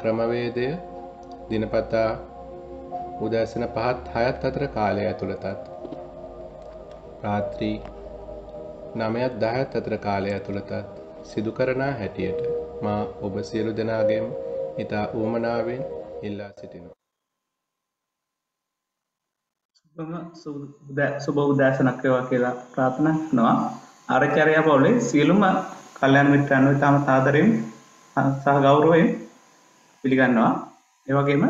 ක්‍රමවේදය දිනපතා උදෑසන පහත් හයත් අතර කාලය ඇතුළතත් රාත්‍රී නමයත් දහත් අතර කාලය ඇතුළතත් සිදුකරනා හැටියට මා ඔබ සියලු දෙනාගෙන් ඉතා ඌමනාවෙන් ඉල්ලා සිටිනවා සුබ උදෑසනක්කවා කියලා ප්‍රාථනා නවා ආරචරයා පවුලේ සියලුම කල්යන් මිත්‍රන්ව ඉතාම සාදරෙන් සහ ගෞරුවෙන් පිළිගන්නවා ඒවගේම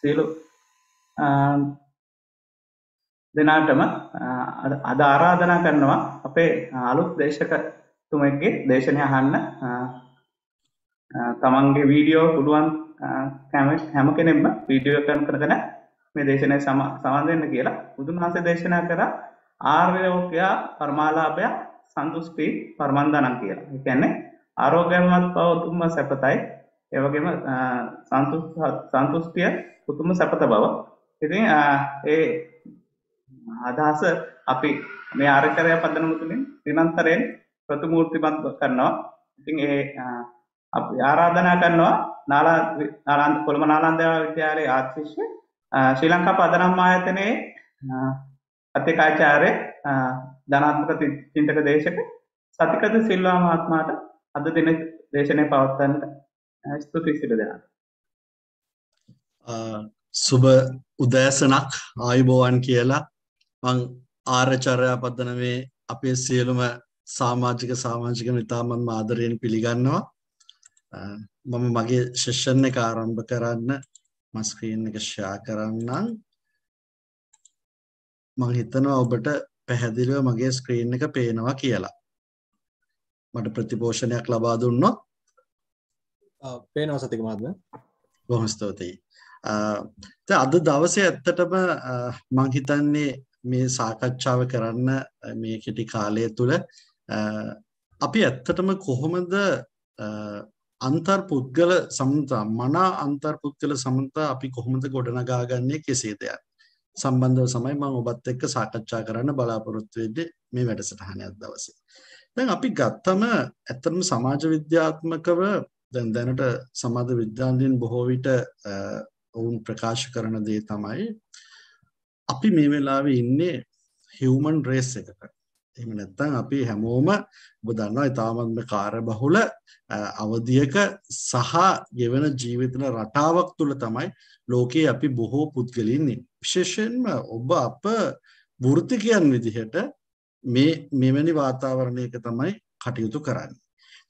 සියලු දෙනාටම අද ආරාධනා කරනවා අපේ අලුත් දේශකතුමගේ දේශනය අහන්න තමන්ගේ වීඩියෝ පුළුවන් හැම කෙනෙම වීඩියෝ කරන කරගෙන මේ දේශනය සම සවන්දන්න කියලා බුදුන් වහන්සේ දේශනා කර ආර්යෝකයා පර්මාලාභයක් සන්තුස්පී පර්මන්දනන් කියලා එකන්නේ ආරෝග්‍යමත් බව උතුම්ම සැපතයි. ඒ වගේම සන්තුෂ්ටිය උතුම්ම සැපත බව. ඉතින් ඒ අදහස අපි මේ ආරකරය පදනම තුලින් දිනන්තරයෙන් ප්‍රතිමූර්තිමත් කරනවා. ඉතින් ඒ අපි ආරාධනා කරනවා නාලා නාලාන්ද කොළඹ නාලන්ද විද්‍යාලයේ ආචාර්ය ශ්‍රී ලංකා පදනම් ආයතනයේ අධිකාචාර්ය ධනාත්මක චින්තක දේශක සතිකද සිල්වා මහත්මයාට අද දෙන දේශනය පවත්තන්න ස්තුති සිට දෙනා සුබ උදෑසනක් ආයුබෝවන් කියලා මං ආරචර්යා පදන මේ අපේ සියලුම සාමාජික සාමාජික නිතාමන් මාදරයෙන් පිළිගන්නවා මම මගේ ශෂණ එක ආරම්භ කරන්න මස්ක්‍රීන් එක ෂයා කරන්නම් මං හිතනවා ඔබට පැහැදිලිව මගේ ස්ක්‍රීන් එක පේනවා කියලා මට ප්‍රතිපෝෂණයක් ලබා දුන්නොත් පේනවා සතික මහත්ම බොහොම ස්තුතියි අද දවසේ ඇත්තටම මං හිතන්නේ මේ සාකච්ඡාව කරන්න මේ කෙටි කාලය තුළ අපි ඇත්තටම කොහොමද අන්තර් පුද්ගල සමතා මනා අන්තර් පුද්ගල සමතා අපි කොහොමද ගොඩනගාගන්නේ කෙසේද යන්න සම්බන්ධව සමයි මම ඔබත් එක්ක සාකච්ඡා කරන්න බලාපොරොත්තු වෙන්නේ මේ වැඩසටහනක් දවසේ. දැන් අපි ගත්තම ඇත්තටම සමාජ විද්‍යාත්මකව දැන් දැනට සමාජ විද්‍යාලයෙන් බොහෝ විට ඔවුන් ප්‍රකාශ කරන දේ තමයි අපි මේ වෙලාවේ ඉන්නේ හියුමන් රේස් එකක. එහෙම නැත්නම් අපි හැමෝම ඔබ දන්නවා ඊටාමත්ම කාර්යබහුල අවධියක සහ ජීවන ජීවිතන රටාවක් තුල තමයි ලෝකයේ අපි බොහෝ පුද්ගලයන් ඉන්නේ. විශේෂයෙන්ම ඔබ අප වෘත්තිකයන් විදිහට මේ මෙවැනි වාතාවරණයක තමයි කටයුතු කරන්නේ.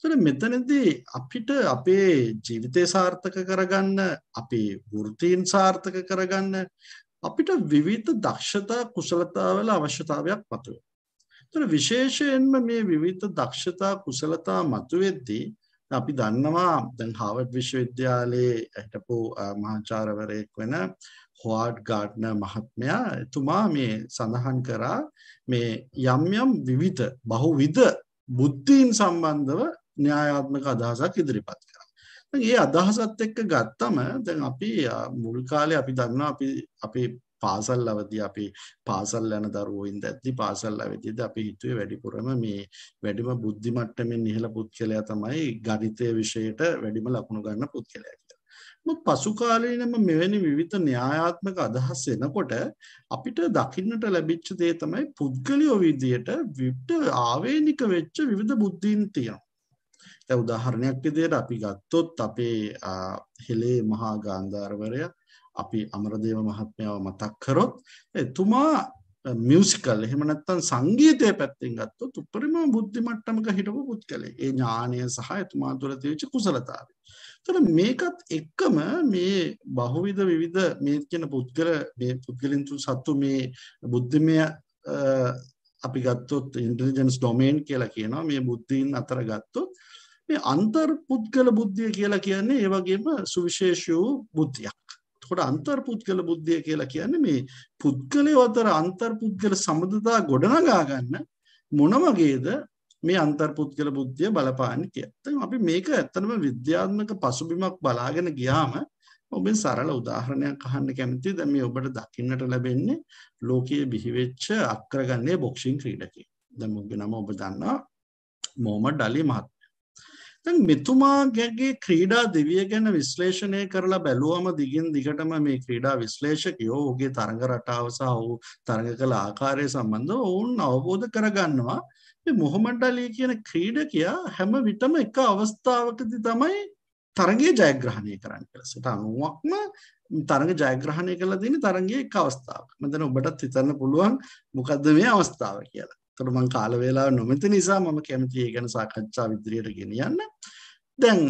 ඒතර මෙතනදී අපිට අපේ ජීවිතේ සාර්ථක කරගන්න, අපේ වෘත්තීන් සාර්ථක කරගන්න අපිට විවිධ දක්ෂතා කුසලතාවල අවශ්‍යතාවයක් මතුවේ. ඒතර විශේෂයෙන්ම මේ විවිධ දක්ෂතා කුසලතා මතුවෙද්දී අපි දන්නවා දැන් හාවර්ඩ් විශ්වවිද්‍යාලයේ හිටපු මහාචාර්යවරයෙක් වෙන හොවාඩ් ගාඩ්නර් මහත්මයා එතුමා මේ සඳහන් කරා මේ යම් යම් විවිධ බහුවිධ බුද්ධීන් සම්බන්ධව න්‍යායාත්මක අදහසක් ඉදිරිපත් කරා. ඒ අදහසත් එක්ක ගත්තම දැන් අපි මුල් කාලේ අපි දන්නවා අපි අපේ පාසල් අවදී අපි පාසල් යන දරුවෝින් දැද්දි පාසල් අවදීද අපි හිතුවේ වැඩිපුරම මේ වැඩිම බුද්ධි මට්ටමින් ඉහළ පුද්ගලයා තමයි ගණිතය විෂයට වැඩිම ලකුණු ගන්න පුද්ගලයා පසුකාලීනම මෙවැනි විවිධ න්‍යායාත්මක අදහස් එනකොට අපිට දකින්නට ලැබිච්ච දේ තමයි පුද්ගලියෝ විදියට විට ආවේනික වෙච්ච විවිධ බුද්ධීන් තියෙනවා. දැන් උදාහරණයක් විදියට අපි ගත්තොත් අපේ හෙලේ මහා ගාන්ධාරවරයා අපි අමරදේව මහත්මයාව මතක් කරොත් එතුමා මියසිකල් එහෙම නැත්නම් සංගීතය පැත්තෙන් ගත්තොත් උපරිම බුද්ධි මට්ටමක හිටපු පුද්ගලයෙක්. ඒ ඥානය සහ එතුමා තුළ තිබිච්ච කුසලතාවය. තොර මේකත් එක්කම මේ බහුවිධ විවිධ මේ කියන පුද්ගල පුද්ගලින්තු සත්තු මේ බුද්ධමය අපි ගත්තොත් ඉන්ටලිජන්ස් ඩොමේන් කියලා කියනවා මේ බුද්ධීන් අතර ගත්තොත් මේ අන්තර් පුද්ගල බුද්ධිය කියලා කියන්නේ ඒ වගේම සුවිශේෂී වූ බුද්ධියක්. එතකොට අන්තර් පුද්ගල බුද්ධිය කියලා කියන්නේ මේ පුද්ගලයෝ අතර අන්තර් පුද්ගල සම්බන්ධතා ගොඩනගා ගන්න මොන වගේද මේ අන්තර්පුද්ගල බුද්ධිය බලපාන්නේ කියලා. අපි මේක ඇත්තම විද්‍යාත්මක පසුබිමක් බලාගෙන ගියාම ඔබෙන් සරල උදාහරණයක් අහන්න කැමතියි. දැන් මේ ඔබට දකින්නට ලැබෙන්නේ ලෝකයේ බිහිවෙච්ච අක්‍රගන්නේ බොක්සින් ක්‍රීඩකයෙක්. දැන් මොකද නම ඔබ දන්නා මොහමඩ් අලි මහත්මයා. දැන් මෙතුමාගේ ක්‍රීඩා දිවිය ගැන විශ්ලේෂණය කරලා බැලුවම දිගින් දිගටම මේ ක්‍රීඩා විශ්ලේෂකයෝ ඔහුගේ තරඟ රටාව සහ ඔහු තරඟ කළ ආකාරය සම්බන්ධව ඔවුන් අවබෝධ කරගන්නවා මොහොමඩ් අලි කියන ක්‍රීඩකයා හැම විටම එක අවස්ථාවකදී තමයි තරගයේ ජයග්‍රහණය කරන්න කියලා. සට 90ක්ම තරග ජයග්‍රහණය කරලා තියෙන තරගයේ එක අවස්ථාවක්. මම ඔබටත් හිතන්න පුළුවන් මොකද්ද මේ අවස්ථාව කියලා. ඒතර මම කාල වේලාව නොමැති නිසා මම කැමතියි ඒ ගැන සාකච්ඡා ඉදිරියට ගෙනියන්න. දැන්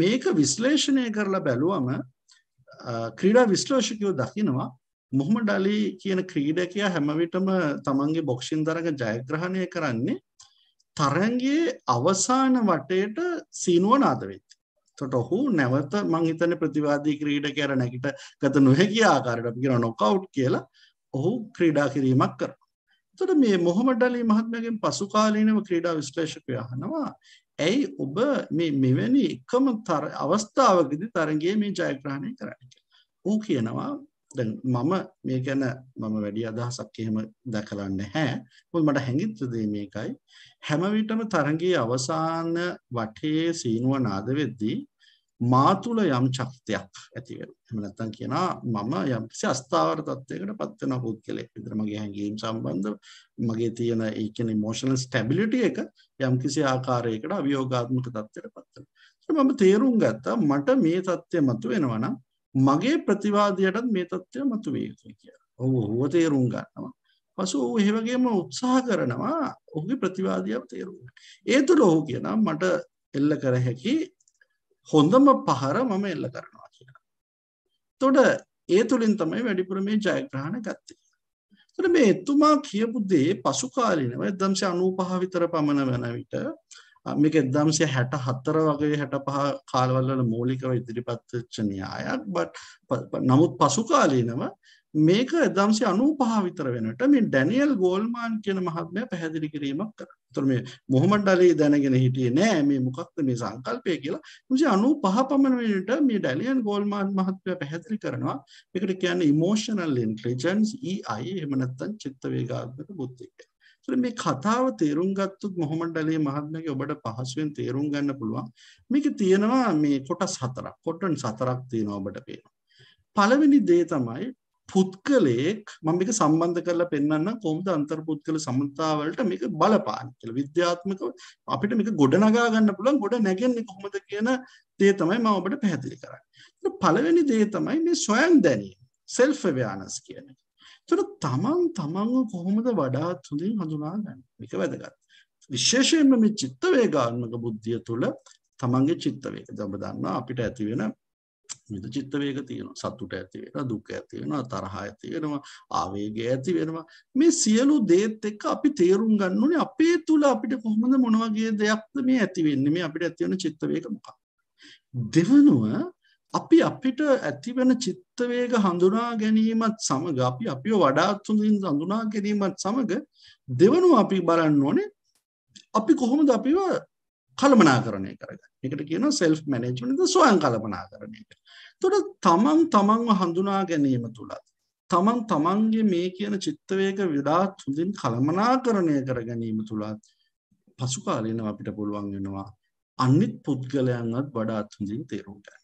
මේක විශ්ලේෂණය කරලා බැලුවම ක්‍රීඩා විශ්ලේෂකයෝ දකිනවා මොහොම ඩලි කියන ක්‍රීඩකයා හැමවිටම තමන්ගේ බොක්ෂින් දරග ජයග්‍රහණය කරන්නේ තරන්ගේ අවසාන වටයට සීනුව නාදවෙත්. තොට ඔහු නැවත මංහිතන ප්‍රතිවාදී ක්‍රීඩ කැර නැකිට ගත නොහැකි ආකාරයට කියෙන නොකවුට් කියලා ඔහු ක්‍රීඩා කිරීමක් කර. තොට මේ මොහොමඩලි මහත්මගෙන් පසුකාලීනව ක්‍රීඩා විශ්ලේෂකය හනවා ඇයි ඔබ මේ මෙවැනි එකම අවස්ථාවකදි තරගේ මේ ජයග්‍රහණය කරන්න. ඌ කියනවා දැන් මම මේ ගැන මම වැඩි අදහසක් එහෙම දැකලා නැහැ. මොකද මට හැඟිච්ච දේ මේකයි. හැම විටම තරඟයේ අවසාන වටේ සීනුව නාද වෙද්දී මා තුල යම් ශක්තියක් ඇති වෙනවා. එහෙම නැත්නම් කියනවා මම යම් කිසි අස්ථාවර තත්යකට පත් වෙන පුද්ගලෙක් විතර මගේ හැඟීම් සම්බන්ධ මගේ තියෙන ඒ කියන්නේ emotional stability එක යම් කිසි ආකාරයකට අවියෝගාත්මක තත්යකට පත් වෙනවා. මම තේරුම් ගත්තා මට මේ தත්ත්වය මතුවෙනවා නම් මගේ ප්‍රතිවාදයටත් මේ තත්ත්වය මතුවේ කිය ඔහු හුව තේරුම් ගන්නවා පසු ඔහු එහෙවගේම උත්සාහ කරනවා ඔහුගේ ප්‍රතිවාදයක් තේරුම් ඒ තුළ ඔහු කියනම් මට එල්ල කර හැකි හොඳම පහර මම එල්ල කරනවා කියලා තොඩ ඒ තුළින් තමයි වැඩිපුර මේ ජයග්‍රහණ ගත්තේ තුළ මේ එතුමා කියපු දේ පසුකාලිනව දම්සේ අනූපහවිතර පමණ වන විට මේක 1964 වගේ 65 කාලවල වල මූලිකව ඉදිරිපත් වෙච්ච න්‍යායක් බට් නමුත් පසු කාලීනව මේක 1995 විතර වෙනකොට මේ ඩැනියල් ගෝල්මාන් කියන මහත්මයා පැහැදිලි කිරීමක් කරා. ඒතර මේ මොහමඩ් අලි දැනගෙන හිටියේ නෑ මේ මොකක්ද මේ සංකල්පය කියලා. 1995 පමණ වෙනකොට මේ ඩැනියල් ගෝල්මාන් මහත්මයා පැහැදිලි කරනවා මේකට කියන්නේ emotional intelligence EI එහෙම නැත්නම් චිත්ත වේගාත්මක බුද්ධිය කියලා. මේ කතාව තේරුම් ගත්තුත් මොහොමඩ අලේ මහත්මගේ ඔබට පහසුවෙන් තේරුම් ගන්න පුළුවන් මේක තියෙනවා මේ කොටස් හතරක් කොටන් සතරක් තියෙනවා ඔබට පේනවා පළවෙනි දේ තමයි පුද්ගලයෙක් මම මේක සම්බන්ධ කරලා පෙන්වන්න කොහොමද අන්තර්පුද්ගල සමතාවලට මේක බලපාන කියලා විද්‍යාත්මකව අපිට මේක ගොඩනගා ගන්න පුළුවන් ගොඩ නැගෙන්නේ කොහොමද කියන දේ තමයි මම ඔබට පැහැදිලි කරන්නේ. පළවෙනි දේ තමයි මේ සොයන් දැනීම self awareness කියන එක. තොර තමන් තමන්ව කොහොමද වඩාත් හොඳින් හඳුනා ගන්න එක වැදගත්. විශේෂයෙන්ම මේ චිත්ත වේගාත්මක බුද්ධිය තුළ තමන්ගේ චිත්ත වේග ඔබ දන්නවා අපිට ඇති වෙන විවිධ චිත්ත වේග තියෙනවා සතුට ඇති වෙනවා දුක ඇති වෙනවා තරහ ඇති වෙනවා ආවේගය ඇති වෙනවා මේ සියලු දේත් එක්ක අපි තේරුම් ගන්න ඕනේ අපේ තුල අපිට කොහොමද මොන වගේ දෙයක්ද මේ ඇති වෙන්නේ මේ අපිට ඇති වෙන චිත්ත වේග මොකක්ද දෙවනුව අපි අපිට ඇතිවෙන චිත්ත වේග හඳුනා ගැනීමත් සමග අපි අපිව වඩාත් හොඳින් හඳුනා ගැනීමත් සමග දෙවනු අපි බලන්න ඕනේ අපි කොහොමද අපිව කළමනාකරණය කරගන්න. ඒකට කියනවා self management ද ස්වයං කළමනාකරණය කියලා. එතකොට තමන් තමන්ව හඳුනා ගැනීම තුලත් තමන් තමන්ගේ මේ කියන චිත්ත වේග වඩාත් හොඳින් කළමනාකරණය කර ගැනීම තුලත් පසු කාලීනව අපිට පුළුවන් වෙනවා අනිත් පුද්ගලයන්වත් වඩාත් හොඳින් තේරුම් ගන්න.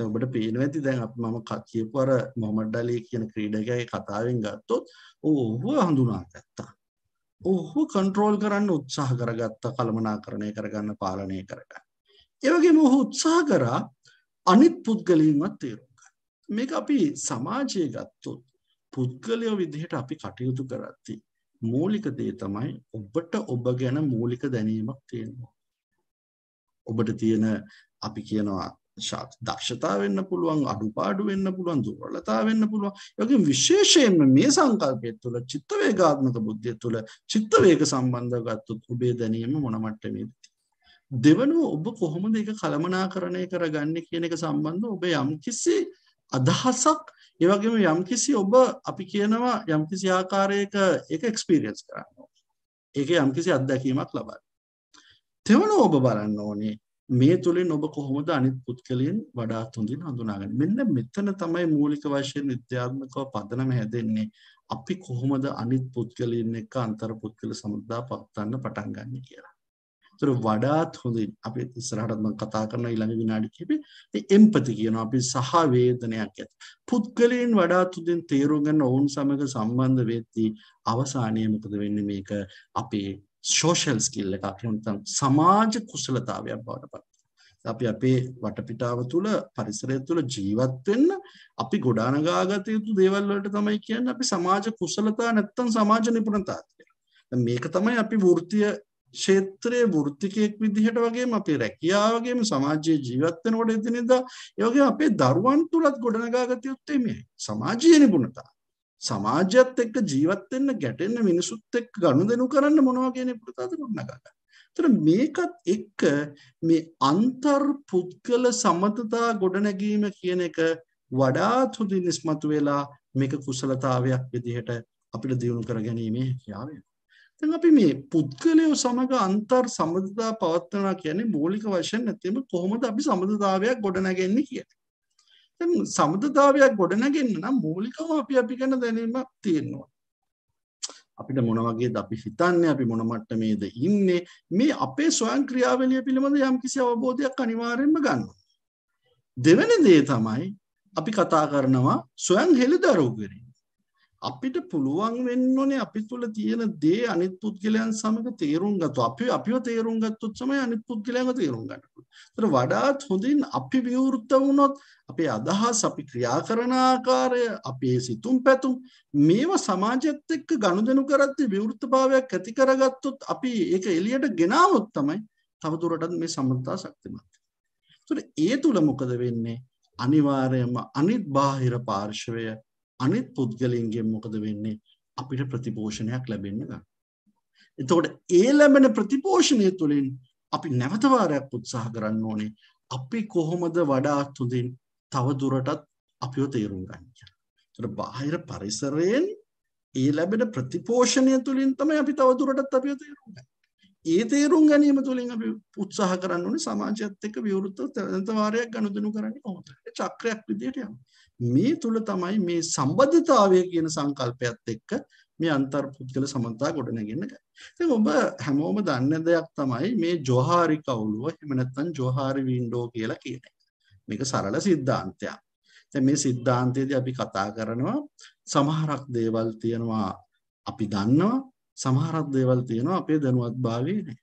දැන් ඔබට පේනවා ඇති දැන් අපි මම කියපු අර මොහමඩ් අලි කියන ක්‍රීඩකයාගේ කතාවෙන් ගත්තොත් ඔහුව හඳුනාගත්තා. ඔහු කන්ට්‍රෝල් කරන්න උත්සාහ කරගත්තා කළමනාකරණය කරගන්න පාලනය කරගන්න. ඒ වගේම ඔහු උත්සාහ කරා අනිත් පුද්ගලයින්වත් තේරුම් ගන්න. මේක අපි සමාජයේ ගත්තොත් පුද්ගලයෝ විදිහට අපි කටයුතු කරද්දී මූලික දේ තමයි ඔබට ඔබ ගැන මූලික දැනීමක් තියෙනවා. ඔබට තියෙන අපි කියනවා දක්ෂතා වෙන්න පුළුවන් අඩුපාඩු වෙන්න පුළුවන් දුර්වලතා වෙන්න පුළුවන් යකින් විශේෂයෙන්ම මේ සංකල්පය තුළ චිත්ත වේගාත්මක බුද්ධිය තුළ චිත්ත වේග සම්බන්ධ ගත්තුත් ඔබේ දැනීම මොනමට්ටමේද දෙවනුව ඔබ කොහොමද එක කළමනාකරණය කරගන්න කියන එක සම්බන්ධ ඔබ යම්කිසි අදහසක් ඒවගේම යම්කිසි ඔබ අපි කියනවා යම්කිසි ආකාරයක එක එක්ස්පිරියන්ස් කරන්න ඒක යම්කිසි අත්දැකීමක් ලබයි තෙවන ඔබ බලන්න ඕනේ මේ තුළින් ඔබ කොහොමද අනිත් පුද්ගලයන් වඩාත් හොඳින් හඳුනාගන්නේ මෙන්න මෙතන තමයි මූලික වශයෙන් විද්‍යාත්මකව පදනම හැදෙන්නේ අපි කොහොමද අනිත් පුද්ගලයන් එක්ක අන්තර් පුද්ගල සමුදා පවත්වන්න පටන් ගන්න කියලා. ඒතර වඩාත් හොඳින් අපි ඉස්සරහටත් මම කතා කරන ඊළඟ විනාඩි කිහිපේ මේ එම්පති කියනවා අපි සහ වේදනයක් ඇති. පුද්ගලයන් වඩාත් හොඳින් තේරුම් ගන්න ඔවුන් සමග සම්බන්ධ වෙද්දී අවසානයේ මොකද වෙන්නේ මේක අපේ ශෝෂල් ස්කිල් එකක් නැත්නම් සමාජ කුසලතාවයක් බවට පත් අපි අපේ වටපිටාව තුළ පරිසරය තුළ ජීවත් වෙන්න අපි ගොඩනගාගත යුතු දේවල් වලට තමයි කියන්නේ අපි සමාජ කුසලතා නැත්නම් සමාජ නිපුණතා කියලා. මේක තමයි අපි වෘත්තීය ක්ෂේත්‍රයේ වෘත්තිකයෙක් විදිහට වගේම අපේ රැකියාව වගේම සමාජයේ ජීවත් වෙනකොට එදිනෙදා ඒ වගේ අපේ දරුවන් තුලත් ගොඩනගාගත යුත්තේ මේ සමාජීය නිපුණතා. සමාජයත් එක්ක ජීවත් වෙන්න ගැටෙන්න මිනිසුත් එක්ක ගනුදෙනු කරන්න මොනවා කියන පුරතාද ගොඩනගා ගන්න. මේකත් එක්ක මේ අන්තර් පුද්ගල සමතතා ගොඩනැගීම කියන එක වඩාත් හොඳින් ඉස්මතු වෙලා මේක කුසලතාවයක් විදිහට අපිට දියුණු කර ගැනීමේ හැකියාව දැන් අපි මේ පුද්ගලයෝ සමග අන්තර් සමතතා පවත්වනවා කියන්නේ මූලික වශයෙන් නැතිනම් කොහොමද අපි සමතතාවයක් ගොඩනගන්නේ කියන්නේ. සමුදතාවයක් ගොඩනගන්න නම් මූලිකව අපි අපි ගැන දැනීමක් තියෙනවා. අපිට මොනවගේද අපි හිතන්නේ අපි මොනමට්ට මේද ඉන්නේ මේ අපේ ස්වයන් ක්‍රියාවලිය පිළිබඳ යම් කිසි අවබෝධයක් අනිවාරෙන්ම ගන්න. දෙවන දේ තමයි අපි කතා කරනවා ස්වයන් හෙළි දරූගරින්. අපිට පුළුවන් වෙන්න ඕනේ අපි තුල තියෙන දේ අනිත් පුද්ගලයන් සමග තේරුම් ගත්තොත් අපි අපිව තේරුම් ගත්තොත් තමයි අනිත් පුද්ගලයන්ව තේරුම් ගන්න පුළුවන්. වඩාත් හොඳින් අපි විවෘත වුණොත් අපේ අදහස් අපි ක්‍රියා කරන ආකාරය අපේ සිතුම් පැතුම් මේවා සමාජයත් එක්ක ගනුදෙනු කරද්දී විවෘතභාවයක් ඇති කරගත්තොත් අපි ඒක එළියට ගෙනාවොත් තමයි තවදුරටත් මේ සම්බන්ධතා ශක්තිමත් වෙන්නේ. ඒ තුල මොකද වෙන්නේ? අනිවාර්යයෙන්ම අනිත් බාහිර පාර්ශවය අනිත් පුද්ගලයන්ගෙන් මොකද වෙන්නේ අපිට ප්‍රතිපෝෂණයක් ලැබෙන්න ගන්න. එතකොට ඒ ලැබෙන ප්‍රතිපෝෂණය තුළින් අපි නැවත වාරයක් උත්සාහ කරන්න ඕනේ අපි කොහොමද වඩාත් හොඳින් තව දුරටත් අපිව තේරුම් ගන්න කියලා. ඒතර බාහිර පරිසරයෙන් ඒ ලැබෙන ප්‍රතිපෝෂණය තුළින් තමයි අපි තව දුරටත් අපිව තේරුම් ගන්නේ. ඒ තේරුම් ගැනීම තුළින් අපි උත්සාහ කරන්න ඕනේ සමාජයත් එක්ක විවෘතව තවත වාරයක් ගනුදෙනු කරන්නේ කොහොමද? චක්‍රයක් විදියට මේ තුල තමයි මේ සම්බන්ධතාවය කියන සංකල්පයත් එක්ක මේ අන්තර්පුද්ගල සමතාව ගොඩනගන්න ගන්නේ. ඉතින් ඔබ හැමෝම දන්න දෙයක් තමයි මේ ජෝහාරි කවුලුව එහෙම නැත්නම් ජෝහාරි වින්ඩෝ කියලා කියන එක. මේක සරල સિદ્ધාන්තයක්. දැන් මේ સિદ્ધාන්තයේදී අපි කතා කරනවා සමහරක් දේවල් තියෙනවා අපි දන්නවා සමහරක් දේවල් තියෙනවා අපේ දැනුවත්භාවයේ නැහැ.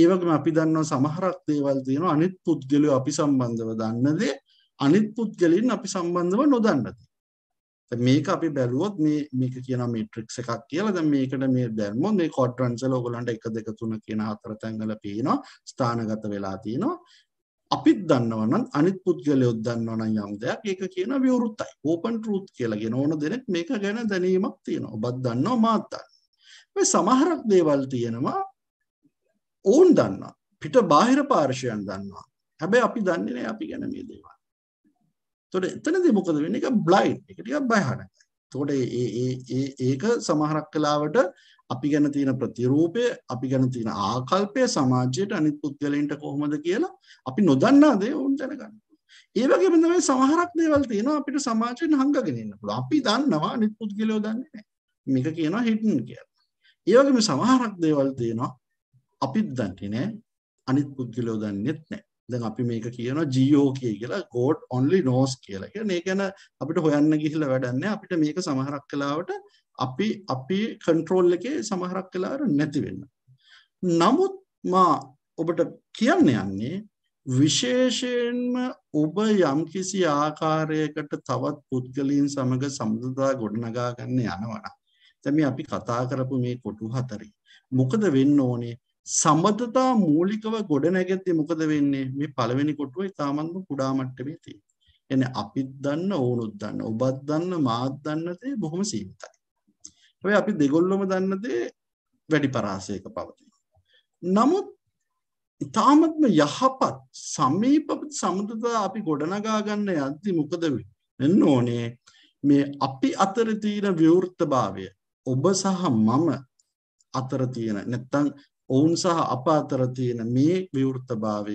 ඒ වගේම අපි දන්නවා සමහරක් දේවල් තියෙනවා අනිත් පුද්ගලයෝ අපි සම්බන්ධව දන්න දේ අනිත් පුද්ගලයින් අපි සම්බන්ධව නොදන්නද මේක අපි බැලුවොත් මේ මේක කියන මැට්‍රික්ස් එකක් කියලා දැන් මේකට මේ දැම්මොත් මේ ක්වඩ්‍රන්ට්ස් වල ඔයගලන්ට 1 2 3 කියන හතර තැන්වල පේනවා ස්ථානගත වෙලා තියෙනවා අපිත් දන්නවා නම් අනිත් පුද්ගලයොත් දන්නවා නම් යම් දෙයක් ඒක කියන විවෘතයි ඕපන් ට්‍රූත් කියලා කියන ඕන දෙනෙක් මේක ගැන දැනීමක් තියෙනවා ඔබත් දන්නවා මාත් දන්නවා මේ සමහරක් දේවල් තියෙනවා ඕන් දන්නවා පිට බාහිර පාර්ශවයන් දන්නවා හැබැයි අපි දන්නේ නැහැ අපි ගැන මේ දේවල් එතකොට එතනදී මොකද වෙන්නේ? ඒක බ්ලයින්ඩ්. ඒක ටිකක් භයානකයි. එතකොට ඒක සමහරක් වෙලාවට අපි ගැන තියෙන ප්‍රතිරූපය, අපි ගැන තියෙන ආකල්පය සමාජයට අනිත් පුද්ගලයන්ට කොහොමද කියලා අපි නොදන්නා දේ උන් දැනගන්න. ඒ වගේම තමයි සමහරක් දේවල් තියෙනවා අපිට සමාජයෙන් හංගගෙන ඉන්න පුළුවන්. අපි දන්නවා අනිත් පුද්ගලයෝ දන්නේ නැහැ. මේක කියනවා හිටින් කියලා. ඒ වගේම සමහරක් දේවල් තියෙනවා අපිත් දන්නේ නැහැ. අනිත් පුද්ගලයෝ දන්නේත් නැහැ. දැන් අපි මේක කියන ජියෝ කිය කියලා ගෝඩ් ඔන්ලි නෝස් කියලා එක මේ ගැන අපිට හොයන්න ගිහිල වැඩන්න අපිට මේක සමහරක් කලාවට අපි අපි කන්ට්‍රෝල් එකේ සමහරක් කලාර නැතිවෙන්න. නමුත් මා ඔබට කියන්න යන්නේ විශේෂයෙන්ම ඔබ යම්කිසි ආකාරයකට තවත් පුද්ගලින් සමඟ සමුදදා ගොඩනගා ගන්න යනවන. තැම අපි කතා කරපු මේ කොටු හතරි. මොකද වෙන්න ඕනේ සම්බධතා මූලිකව ගොඩ නැගැත්ති මොකද වෙන්නේ මේ පළවෙනි කොටුව ඉතාමත්ම කුඩාමට්ටමේ තිය එන අපිත් දන්න ඕනුත් දන්න ඔබත් දන්න මාත් දන්නතේ බොහොම සීවිතයි ඔය අපි දෙගොල්ලොම දන්නදේ වැඩි පරාසයක පවති නමුත් ඉතාමත්ම යහපත් සමීපත් සමුදතා අපි ගොඩනගාගන්න යද්දි මොකද එන්න ඕනේ මේ අපි අතර තියෙන විවෘත්තභාවය ඔබ සහ මම අතර තියෙන නැත්තං ඔවුන් සහ අප අතර තියෙන මේ විවෘතභාවය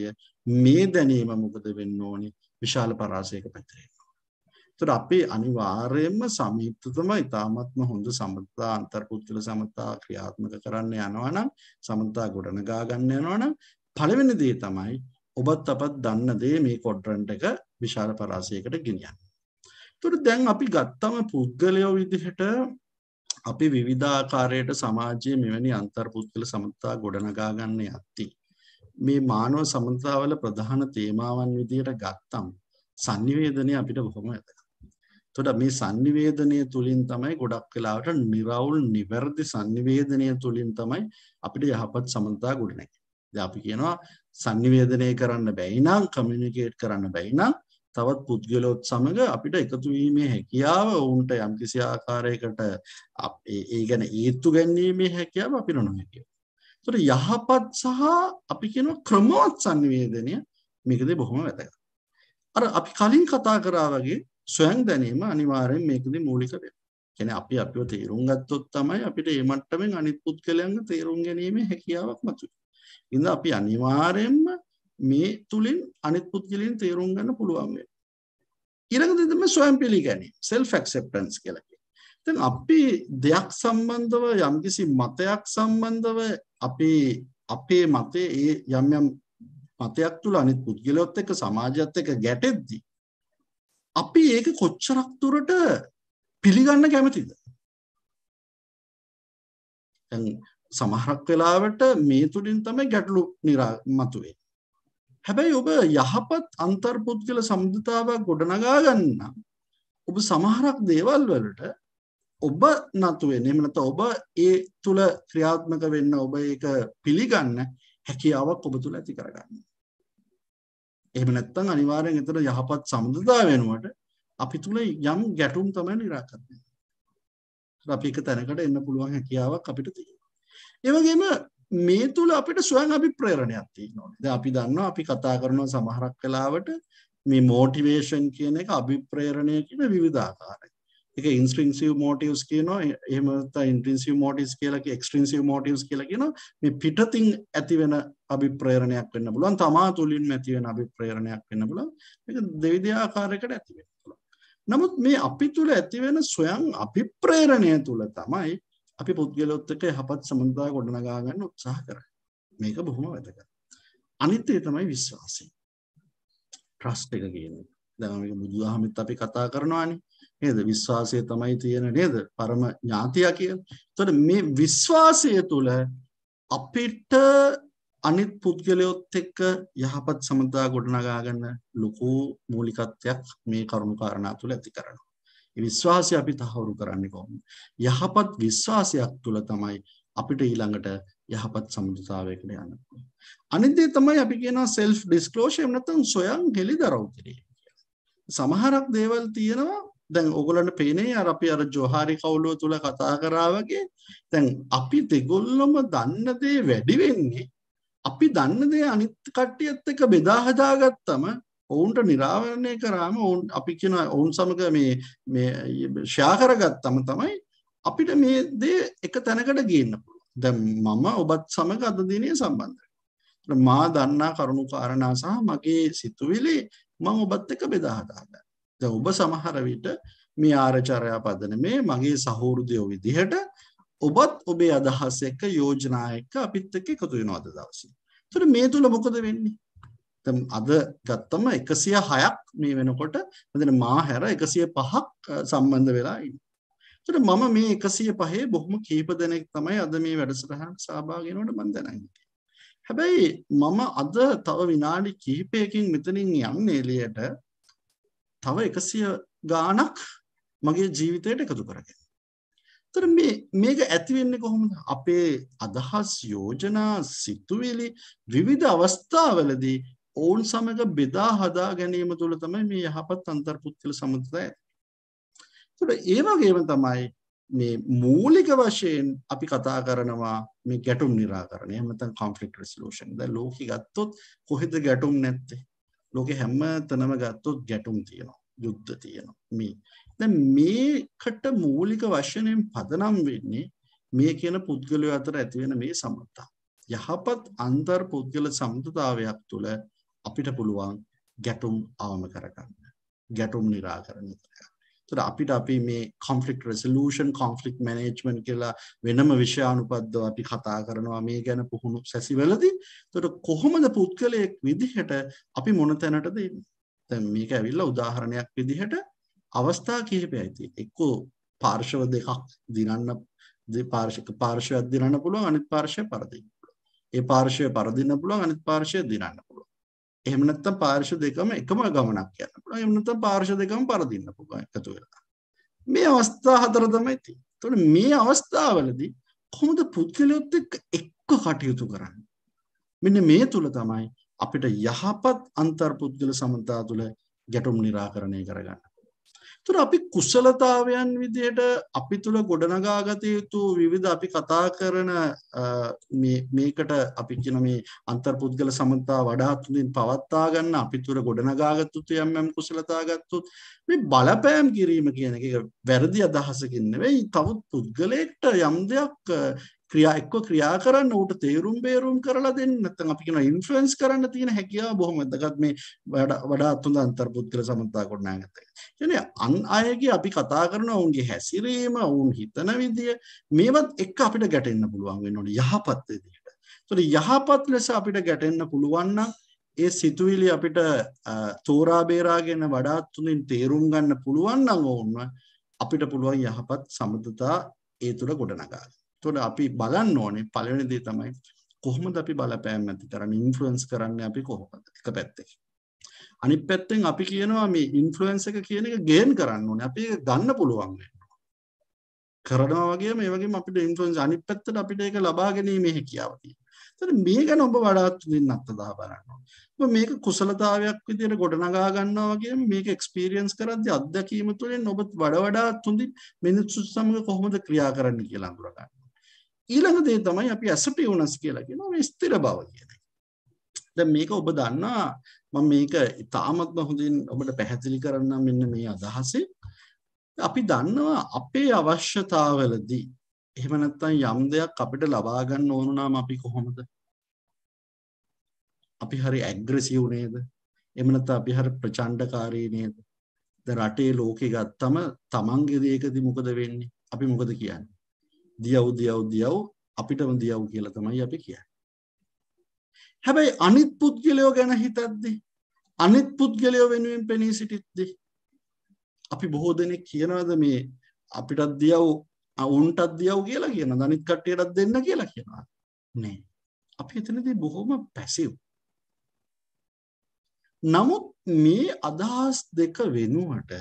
මේ දැනීම මොකද වෙන්න ඕනි විශාල පරාසයක පැතිරෙන්න. ඒතර අපි අනිවාර්යයෙන්ම සමීපතම ඉතාමත්ම හොඳ සමතා අන්තර්පුද්ගල සමතා ක්‍රියාත්මක කරන්න යනවා නම් සමතා ගොඩනගා ගන්න යනවා නම් පළවෙනි දේ තමයි ඔබත් අපත් දන්න දේ මේ කොඩ්රන්ට් එක විශාල පරාසයකට ගෙනියන්න. ඒතර දැන් අපි ගත්තම පුද්ගලයෝ විදිහට අපි විවිධාකාරයට සමාජයේ මෙවැනි අන්තර්පුද්ගල සමතා ගොඩනගා ගන්න යත්ති. මේ මානව සමතාවල ප්‍රධාන තේමාවන් විදියට ගත්තම් සංනිවේදනය අපිට බොහොම ඇද. තොට මේ සංනිවේදනය තුළින් තමයි ගොඩක් කලාවට නිරවුල් නිවැරදි සංනිවේදනය තුළින් තමයි අපිට යහපත් සමතා ගොඩනැ. ද අපි කියනවා සංනිවේදනය කරන්න බැයිනම් කමියනිකේට් කරන්න බැයිනම් තවත් පුද්ගලොත් සමඟ අපිට එකතුවීමේ හැකියාව ඔවුන්ට යම්කිසි ආකාරයකට ඒ ගැන ඒත්තු ගැන්නීමේ හැකියාව අපිට නොහැකිය. තුොට යහපත් සහ අපි කියන ක්‍රමවත් සංවේදනය මේකද බොහොම වැදග. අර අපි කලින් කතා කරා වගේ ස්වයන් දැනීම අනිවාරයෙන් මේකද මූලිකර කැන අපි අපිව තේරුම් ගත්තොත් තමයි අපිට ඒමට්ටමෙන් අනිත් පුද්ගලයන්ග තේරුම් ගැනීම හැකියාවක් මතු. ඉඳ අපි අනිවාරයෙන්ම මේ තුළින් අනිත් පුද්ගලින් තේරුම් ගන්න පුළුවන් වෙන. ඉරඟ දෙදම ස්වයම් පිළිගැනීම සෙල් ෆක්සෙප්ටන්ස් කලක ති අපි දෙයක් සම්බන්ධව යම්කිසි මතයක් සම්බන්ධව අපි අපේ මතේ ඒ යම් යම් මතයක් තුළ අනිත් පුද්ගලොත් එක සමාජත් එක ගැටෙද්දී අපි ඒක කොච්චරක්තුරට පිළිගන්න කැමතිද සමහරක් වෙලාවට මේ තුළින් තමයි ගැටලු නිරා මතුවේ හැබැයි ඔබ යහපත් අන්තර්පුද්ගල සම්බන්ධතාවක් ගොඩනගා ගන්න ඔබ සමහරක් දේවල් වලට ඔබ නතු වෙන එහෙම නැත්නම් ඔබ ඒ තුල ක්‍රියාත්මක වෙන්න ඔබ ඒක පිළිගන්න හැකියාවක් ඔබ තුල ඇති කරගන්න. එහෙම නැත්නම් අනිවාර්යෙන් ඒතර යහපත් සම්බන්ධතාව වෙනුවට අපි තුල යම් ගැටුම් තමයි निराකරන්නේ. අපි එක තැනකට එන්න පුළුවන් හැකියාවක් අපිට තියෙනවා. ඒ වගේම මේ තුළ අපිට ස්වයන් අභිප්‍රේරණයක් තියෙනවා. දැන් අපි දන්නවා අපි කතා කරනවා සමහරක් වෙලාවට මේ motivation කියන එක අභිප්‍රේරණය කියන විවිධාකාරයි. ඒක intrinsic motives කියනවා. එහෙම නැත්නම් intrinsic motives කියලා කිය extrinsic motives කියලා කියනවා. මේ පිටතින් ඇති වෙන අභිප්‍රේරණයක් වෙන්න පුළුවන්. තමා තුළින්ම ඇති වෙන අභිප්‍රේරණයක් වෙන්න පුළුවන්. මේක දෙවිධ ආකාරයකට ඇති වෙන්න පුළුවන්. නමුත් මේ අපි තුළ ඇති වෙන ස්වයන් අභිප්‍රේරණය තුළ තමයි අපි පුද්ගලොත් එක්ක යහපත් සම්බන්ධතාව ගොඩනගා ගන්න උත්සාහ කරන්නේ. මේක බොහොම වැදගත්. අනිත් එක තමයි විශ්වාසය. ට්‍රස්ට් එක කියන්නේ. දැන් මේක බුදුදහමෙත් අපි කතා කරනවානේ. නේද? විශ්වාසය තමයි තියෙන නේද? පරම ඥාතිය කියලා. එතකොට මේ විශ්වාසය තුළ අපිට අනිත් පුද්ගලයොත් එක්ක යහපත් සමතා ගොඩනගා ගන්න ලොකු මූලිකත්වයක් මේ කරුණු කාරණා තුළ ඇති කරනවා. විශ්වාසය අපි තහවුරු කරන්නේ කොහොමද? යහපත් විශ්වාසයක් තුළ තමයි අපිට ඊළඟට යහපත් සම්බන්ධතාවයකට යන්න පුළුවන්. අනිත් දේ තමයි අපි කියනවා self disclosure නැත්නම් සොයන් හෙළිදරව් කිරීම සමහරක් දේවල් තියෙනවා දැන් ඕගොල්ලන්ට පේනේ අර අපි අර ජෝහාරි කවුලුව තුල කතා කරා වගේ දැන් අපි දෙගොල්ලම දන්න දේ වැඩි වෙන්නේ අපි දන්න දේ අනිත් කට්ටියත් එක්ක බෙදා හදාගත්තම ඔවුන්ට නිරාවරණය කරාම ඔවුන් අපි කියන ඔවුන් සමග මේ මේ ෂයා කරගත්තම තමයි අපිට මේ දේ එක තැනකට ගේන්න පුළුවන්. දැන් මම ඔබත් සමග අද දිනේ සම්බන්ධ මා දන්නා කරුණු කාරණා සහ මගේ සිතුවිලි මම ඔබත් එක්ක බෙදා හදාගන්නවා. දැන් ඔබ සමහර විට මේ ආරචරයා පදනමේ මගේ සහෝදරයෝ විදිහට ඔබත් ඔබේ අදහස් එක්ක යෝජනා එක්ක අපිත් එක්ක එකතු වෙනවා අද දවසේ. ඒතර මේ තුල මොකද වෙන්නේ? අද ගත්තම 106ක් මේ වෙනකොට මෙතන මා හැර 105ක් සම්බන්ධ වෙලා ඉන්නේ. ඒතර මම මේ 105 බොහොම කීප දෙනෙක් තමයි අද මේ වැඩසටහනට සහභාගී වෙනකොට මම දැනගන්නේ. හැබැයි මම අද තව විනාඩි කිහිපයකින් මෙතනින් යන්නේ එළියට තව 100 ගාණක් මගේ ජීවිතයට එකතු කරගෙන. ඒතර මේ මේක ඇති වෙන්නේ කොහොමද? අපේ අදහස්, යෝජනා, සිතුවිලි විවිධ අවස්ථාවලදී ඔවුන් සමඟ බෙදා හදා ගැනීම තුළ තමයි මේ යහපත් අන්තර්පුද්ගල සමුදය තුට ඒ වගේම තමයි මේ මූලික වශයෙන් අපි කතා කරනවා මේ ගැටුම් නිරාකරණය මත කොන්ෆලික් රෙස්ලෝෂන් ද ලෝක ගත්තොත් කොහෙද ගැටුම් නැත්තේ ලෝක හැම තනම ගත්තොත් ගැටුම් තියෙනවා යුද්ධ තියෙනවා මේ දැ මේකට මූලික වශනයෙන් පදනම් වෙන්නේ මේ කියන පුද්ගලය අතර ඇතිවෙන මේ සමතා යහපත් අන්තර් පුද්ගල සම්තතාවයක් තුළ අපිට පුළුවන් ගැටුම් අවම කරගන්න. ගැටුම් නිරාකරණය කරගන්න. එතකොට අපිට අපි මේ conflict resolution conflict management කියලා වෙනම විෂයානුපද්දව අපි කතා කරනවා මේ ගැන පුහුණු සැසිවලදී එතකොට කොහොමද පුද්ගලයෙක් විදිහට අපි මොන තැනටද ඉන්නේ දැන් මේක ඇවිල්ලා උදාහරණයක් විදිහට අවස්ථා කිහිපයයි තියෙන්නේ එක්කෝ පාර්ශව දෙකක් දිනන්න දෙපාර්ශක පාර්ශවයක් දිනන්න පුළුවන් අනිත් පාර්ශවය පරදින්න පුළුවන් ඒ පාර්ශවය පරදින්න පුළුවන් අනිත් පාර්ශවය දිනන්න පුළුවන් එහෙම නැත්නම් පාර්ශ්ව දෙකම එකම ගමනක් යන්න පුළුවන්. එහෙම නැත්නම් පාර්ශ්ව දෙකම පරදින්න පුළුවන් එකතු වෙලා. මේ අවස්ථා හතර තමයි තියෙන්නේ. එතකොට මේ අවස්ථාවවලදී කොහොමද පුද්ගලයොත් එක්ක එක්ක කටයුතු කරන්නේ? මෙන්න මේ තුල තමයි අපිට යහපත් අන්තර්පුද්ගල සමතා තුළ ගැටුම් निराකරණය කරගන්න තුර අපි කුසලතාවයන් විදියට අපි තුළ ගොඩනගාගත යුතු විවිධ අපි කතා කරන මේකට අපි කියන මේ අන්තර්පුද්ගල සමතා වඩාත්තුලින් පවත්තා ගන්න අපි තුර ගොඩනගාගත්තුතු යම්යම් කුසලතාගත්තුත් මේ බලපෑම් කිරීම කියන එක වැරදි අදහසකින්න වෙයි තවත් පුද්ගලයෙක්ට යම් දෙයක් ක්‍රියා එක්ක ක්‍රියා කරන්න ඌට තේරුම් බේරුම් කරලා දෙන්න නැත්නම් අපි කියනවා ඉන්ෆ්ලුවෙන්ස් කරන්න තියෙන හැකියාව බොහොම වැදගත් මේ වඩාත් හොඳ අන්තර්බුද්ධික සමතා ගොඩනැගත. කියන්නේ අන් අයගේ අපි කතා කරන ඔවුන්ගේ හැසිරීම, ඔවුන් හිතන විදිය මේවත් එක්ක අපිට ගැටෙන්න පුළුවන් වෙනවනේ යහපත් විදියට. ඒතකොට යහපත් ලෙස අපිට ගැටෙන්න පුළුවන් ඒ සිතුවිලි අපිට තෝරා බේරාගෙන වඩාත් හොඳින් තේරුම් ගන්න පුළුවන් නම් ඔවුන්ව අපිට පුළුවන් යහපත් සමතතා ඒ තුළ ගොඩනගා ගන්න. එතකොට අපි බලන්න ඕනේ පළවෙනි දේ තමයි කොහොමද අපි බලපෑම් ඇති කරන්නේ ඉන්ෆ්ලුවන්ස් කරන්නේ අපි කොහොමද එක පැත්තකින් අනිත් පැත්තෙන් අපි කියනවා මේ ඉන්ෆ්ලුවන්ස් එක කියන එක ගේන් කරන්න ඕනේ අපි ඒක ගන්න පුළුවන් කරනවා වගේ මේ වගේම අපිට ඉන්ෆ්ලුවන්ස් අනිත් පැත්තට අපිට ඒක ලබා ගැනීමේ හැකියාව තියෙනවා. මේ ගැන ඔබ වඩාත් විඳින්න අත්දහ බලන්න. ඔබ මේක කුසලතාවයක් විදිහට ගොඩනගා ගන්නවා වගේම මේක එක්ස්පීරියන්ස් කරද්දී අත්දැකීම තුළින් ඔබ වඩා වඩාත් හොඳින් මිනිස්සු සමග කොහොමද ක්‍රියා කරන්න කියලා අඳුර ගන්න. ඊළඟ දේ තමයි අපි ඇසටියුනස් කියලා කියනවා මේ ස්ථිර බව කියන එක. දැන් මේක ඔබ දන්නා මම මේක ඉතාමත්ම හොඳින් ඔබට පැහැදිලි කරන්න මෙන්න මේ අදහසෙන් අපි දන්නවා අපේ අවශ්‍යතාවලදී එහෙම නැත්නම් යම් දෙයක් අපිට ලබා ගන්න ඕන නම් අපි කොහොමද? අපි හරි ඇග්‍රෙසිව් නේද? එහෙම නැත්නම් අපි හරි ප්‍රචණ්ඩකාරී නේද? ද රටේ ලෝකේ ගත්තම තමන්ගේ දේකදී මොකද වෙන්නේ? අපි මොකද කියන්නේ? දියව් දියව් දියව් අපිටම දියව් කියලා තමයි අපි කියන්නේ. හැබැයි අනිත් පුද්ගලයෝ ගැන හිතද්දි අනිත් පුද්ගලයෝ වෙනුවෙන් පෙනී සිටිද්දි අපි බොහෝ දෙනෙක් කියනවාද මේ අපිටත් දියව් උන්ටත් දියව් කියලා කියන අනිත් කට්ටියටත් දෙන්න කියලා කියනවා. නෑ. අපි එතනදී බොහොම පැසිව්. නමුත් මේ අදහස් දෙක වෙනුවට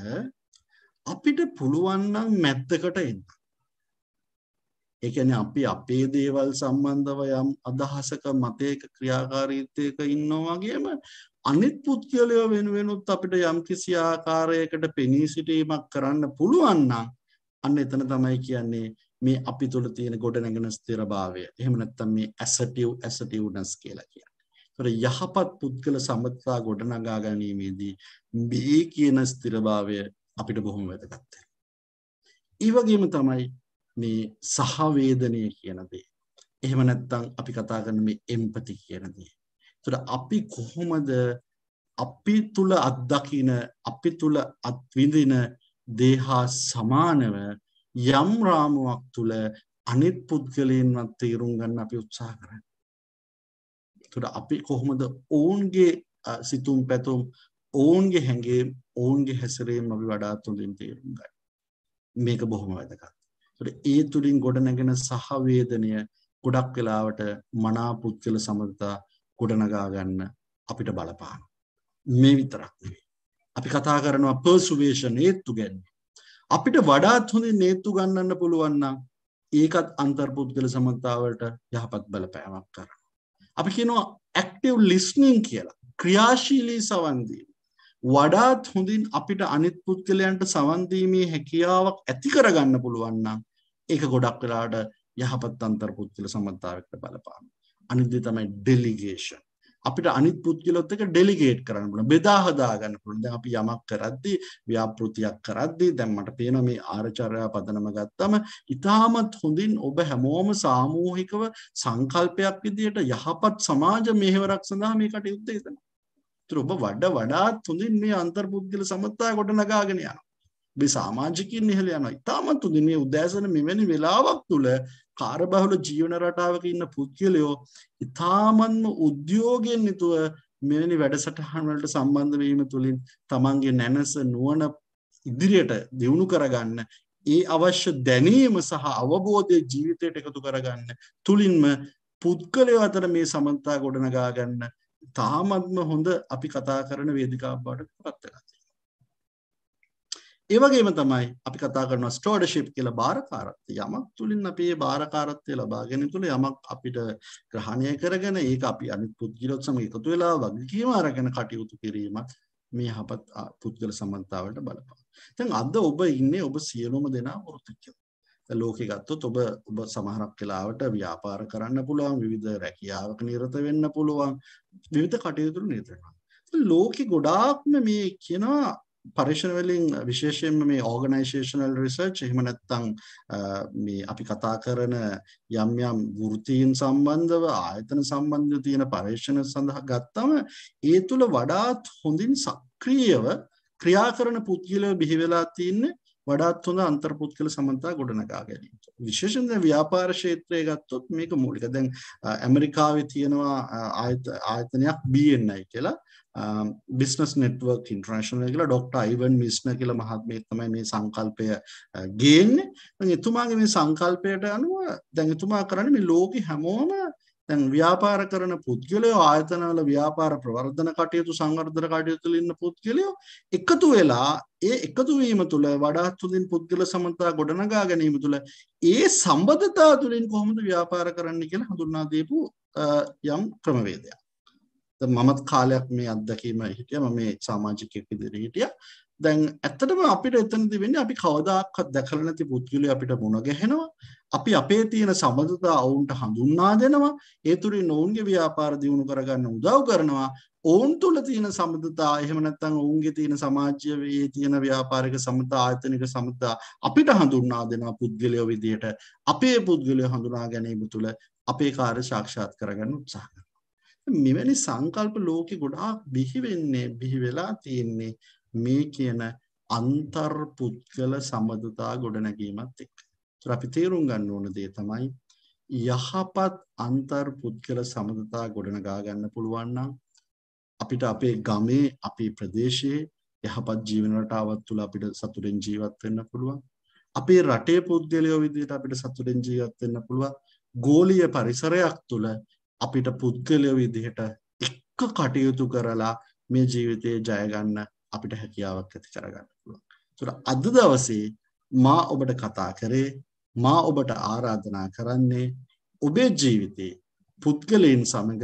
අපිට පුළුවන් නම් මැද්දකට එන්න. ඒ කියන්නේ අපි අපේ දේවල් සම්බන්ධව යම් අදහසක මතයක ක්‍රියාකාරීත්වයක ඉන්නවා වගේම අනිත් පුද්ගලයෝ වෙනුවෙනුත් අපිට යම් කිසි ආකාරයකට පෙනී සිටීමක් කරන්න පුළුවන් නම් අන්න එතන තමයි කියන්නේ මේ අපි තුළ තියෙන ගොඩනැගෙන ස්ථිරභාවය. එහෙම නැත්නම් මේ assertive assertiveness කියලා කියන්නේ. ඒතර යහපත් පුද්ගල සම්බන්ධතා ගොඩනගා ගැනීමේදී මේ කියන ස්ථිරභාවය අපිට බොහොම වැදගත් වෙනවා. ඒ වගේම තමයි මේ සහවේදනය කියන දේ. එහෙම නැත්නම් අපි කතා කරන මේ එම්පති කියන දේ. ඒතර අපි කොහොමද අපි තුල අත්දකින අපි තුල අත්විඳින දේ හා සමානව යම් රාමුවක් තුල අනිත් පුද්ගලයන්වත් තේරුම් ගන්න අපි උත්සාහ කරන්නේ. ඒතර අපි කොහොමද ඔවුන්ගේ සිතුම් පැතුම් ඔවුන්ගේ හැඟීම් ඔවුන්ගේ හැසිරීම් අපි වඩාත් හොඳින් තේරුම් ගන්න. මේක බොහොම වැදගත්. ඒ තුළින් ගොඩනැගෙන සහවේදනය ගොඩක් වෙලාවට මනාපුද්ගල සමඳතා ගොඩනගා ගන්න අපිට බලපාන. මේ විතරක් නෙවෙයි. අපි කතා කරනවා පර්සුවේෂන් ඒත්තු ගැන්නේ. අපිට වඩාත් හොඳින් නේත්තු ගන්නන්න පුළුවන් නම් ඒකත් අන්තර්පුද්ගල සමතාවට යහපත් බලපෑමක් කරනවා. අපි කියනවා ඇක්ටිව් ලිස්නිං කියලා ක්‍රියාශීලී සවන්දීම. වඩාත් හොඳින් අපිට අනිත් පුද්ගලයන්ට සවන්දීමේ හැකියාවක් ඇති කරගන්න පුළුවන්නම් ඒක ගොඩක් වෙලාට යහපත් අන්තර් පුද්ගල සම්බන්ධතාවකට බලපාන. අනිද්දේ තමයි ඩෙලිගේෂන්. අපිට අනිත් පුද්ගලොත් එක ඩෙලිගේට් කරන්න පුළුවන් බෙදා හදා ගන්න පුළුවන්. දැන් අපි යමක් කරද්දී ව්‍යාපෘතියක් කරද්දී දැන් මට පේනවා මේ ආරචර්යා පදනම ගත්තම ඉතාමත් හොඳින් ඔබ හැමෝම සාමූහිකව සංකල්පයක් විදියට යහපත් සමාජ මෙහෙවරක් සඳහා මේ කටයුත්ත යොදනවා. ඒත් ඔබ වඩ වඩාත් හොඳින් මේ අන්තර්බුද්ධිල සමත්තාය ගොඩනගාගෙන යනවා. ඔබේ සමාජිකින් ඉහළ යනවා. ඉතාමත් හොඳින් මේ උදෑසන මෙවැනි වෙලාවක් තුල කාර්යබහුල ජීවන රටාවක ඉන්න පුද්ගලයෝ ඉතාමත්ම උද්‍යෝගයෙන් නිතුව මෙවැනි වැඩසටහන් වලට සම්බන්ධ වීම තුළින් තමන්ගේ නැනස නුවණ ඉදිරියට දියුණු කරගන්න ඒ අවශ්‍ය දැනීම සහ අවබෝධය ජීවිතයට එකතු කරගන්න තුලින්ම පුද්ගලයෝ අතර මේ සමන්තා ගොඩනගා ගන්න තාමත්ම හොඳ අපි කතා කරන වේදිකාපාට පත් වෙලා ඒ වගේම තමයි අපි කතා කරන ස්ටෝඩශිප් කියල භාරකාරත්ය යමක් තුළින් අපේ භාරකාරත්වය ලබාගෙන තුළ යමක් අපිට ග්‍රහණය කරගෙන ඒ අපි අනි පුද්ගිලොත් සම එකතු වෙලා වගකීම අරගෙන කටයුතු කිරීමත් මේ හපත් පුද්ගල සමන්තාවට බලපා තැන් අද ඔබ ඉන්න ඔබ සියලුම දෙනා ෘතිකව ලෝකෙ ගත්තොත් ඔබ ඔබ සමහරක් වෙලාවට ව්‍යාපාර කරන්න පුළුවන් විවිධ රැකියාවක නිරත වෙන්න පුළුවන් විවිධ කටයුතු නිරත වෙනවා. ලෝකෙ ගොඩාක්ම මේ කියනවා පර්ේෂණ වලින් විශේෂයෙන්ම මේ ඕගනයිසේෂනල් රිසර්ච් එහෙම නැත්නම් මේ අපි කතා කරන යම් යම් වෘත්තීන් සම්බන්ධව ආයතන සම්බන්ධව තියෙන පර්ේෂණ සඳහා ගත්තම ඒ තුල වඩාත් හොඳින් සක්‍රීයව ක්‍රියා කරන පුද්ගලයෝ බිහි වෙලා තින්නේ වඩාත් හොඳ අන්තර්පුද්ගල සමතා ගොඩනගා ගැනීම. විශේෂයෙන් දැන් ව්‍යාපාර ක්ෂේත්‍රය ගත්තොත් මේක මූලික. දැන් ඇමරිකාවේ තියෙනවා ආයතනයක් BNI කියලා බිස්නස් නෙට්වර්ක් ඉන්ටර්නැෂනල් කියලා ඩොක්ටර් අයිවන් මිස්න කියලා මහත්මයා තමයි මේ සංකල්පය ගේන්නේ. දැන් එතුමාගේ මේ සංකල්පයට අනුව දැන් එතුමා කරන්නේ මේ ලෝකෙ හැමෝම දැන් ව්‍යාපාර කරන පුද්ගලයෝ ආයතනවල ව්‍යාපාර ප්‍රවර්ධන කටයුතු සංවර්ධන කටයුතු වල ඉන්න පුද්ගලයෝ එකතු වෙලා ඒ එකතු වීම තුළ වඩාත් හොඳින් පුද්ගල සමතා ගොඩනගා ගැනීම තුළ ඒ සම්බන්ධතා තුළින් කොහොමද ව්‍යාපාර කරන්න කියලා හඳුන්වා දීපු යම් ක්‍රමවේදයක්. මමත් කාලයක් මේ අත්දැකීම හිටිය ම මේ සාමාජිකයක් ඉදිරි හිටිය දැන් ඇත්තටම අපිට එතනදි වෙන්නේ අපි කවදාකවත් දැකලා නැති පුද්ගලයා අපිට මුණ ගැහෙනවා. අපි අපේ තියෙන සමතතා ඔවුන්ට හඳුන්වා දෙනවා. ඒ තුලින් ඔවුන්ගේ ව්‍යාපාර දියුණු කරගන්න උදව් කරනවා. ඔවුන් තුල තියෙන සමතතා එහෙම නැත්නම් ඔවුන්ගේ තියෙන සමාජයේ තියෙන ව්‍යාපාරික සමතා ආයතනික සමතා අපිට හඳුන්වා දෙනවා පුද්ගලයෝ විදියට. අපේ පුද්ගලයෝ හඳුනා ගැනීම තුළ අපේ කාර්ය සාක්ෂාත් කරගන්න උත්සාහ කරනවා. මෙවැනි සංකල්ප ලෝකෙ ගොඩාක් බිහි වෙන්නේ බිහි වෙලා තියෙන්නේ මේ කියන අන්තර් පුද්ගල සම්බන්ධතා ගොඩනැගීමත් එක්ක. ඒතර අපි තේරුම් ගන්න ඕන දේ තමයි යහපත් අන්තර් පුද්ගල සම්බන්ධතා ගොඩනගා ගන්න පුළුවන් නම් අපිට අපේ ගමේ අපේ ප්‍රදේශයේ යහපත් ජීවන රටාවක් තුළ අපිට සතුටින් ජීවත් වෙන්න පුළුවන්. අපේ රටේ පුද්ගලයෝ විදිහට අපිට සතුටින් ජීවත් වෙන්න පුළුවන්. ගෝලීය පරිසරයක් තුළ අපිට පුද්ගලයෝ විදිහට එක්ක කටයුතු කරලා මේ ජීවිතයේ ජයගන්න අපිට හැකියාවක් ඇති කරගන්න පුළුවන්. ඒතර අද දවසේ මා ඔබට කතා කරේ මා ඔබට ආරාධනා කරන්නේ ඔබේ ජීවිතේ පුද්ගලයන් සමග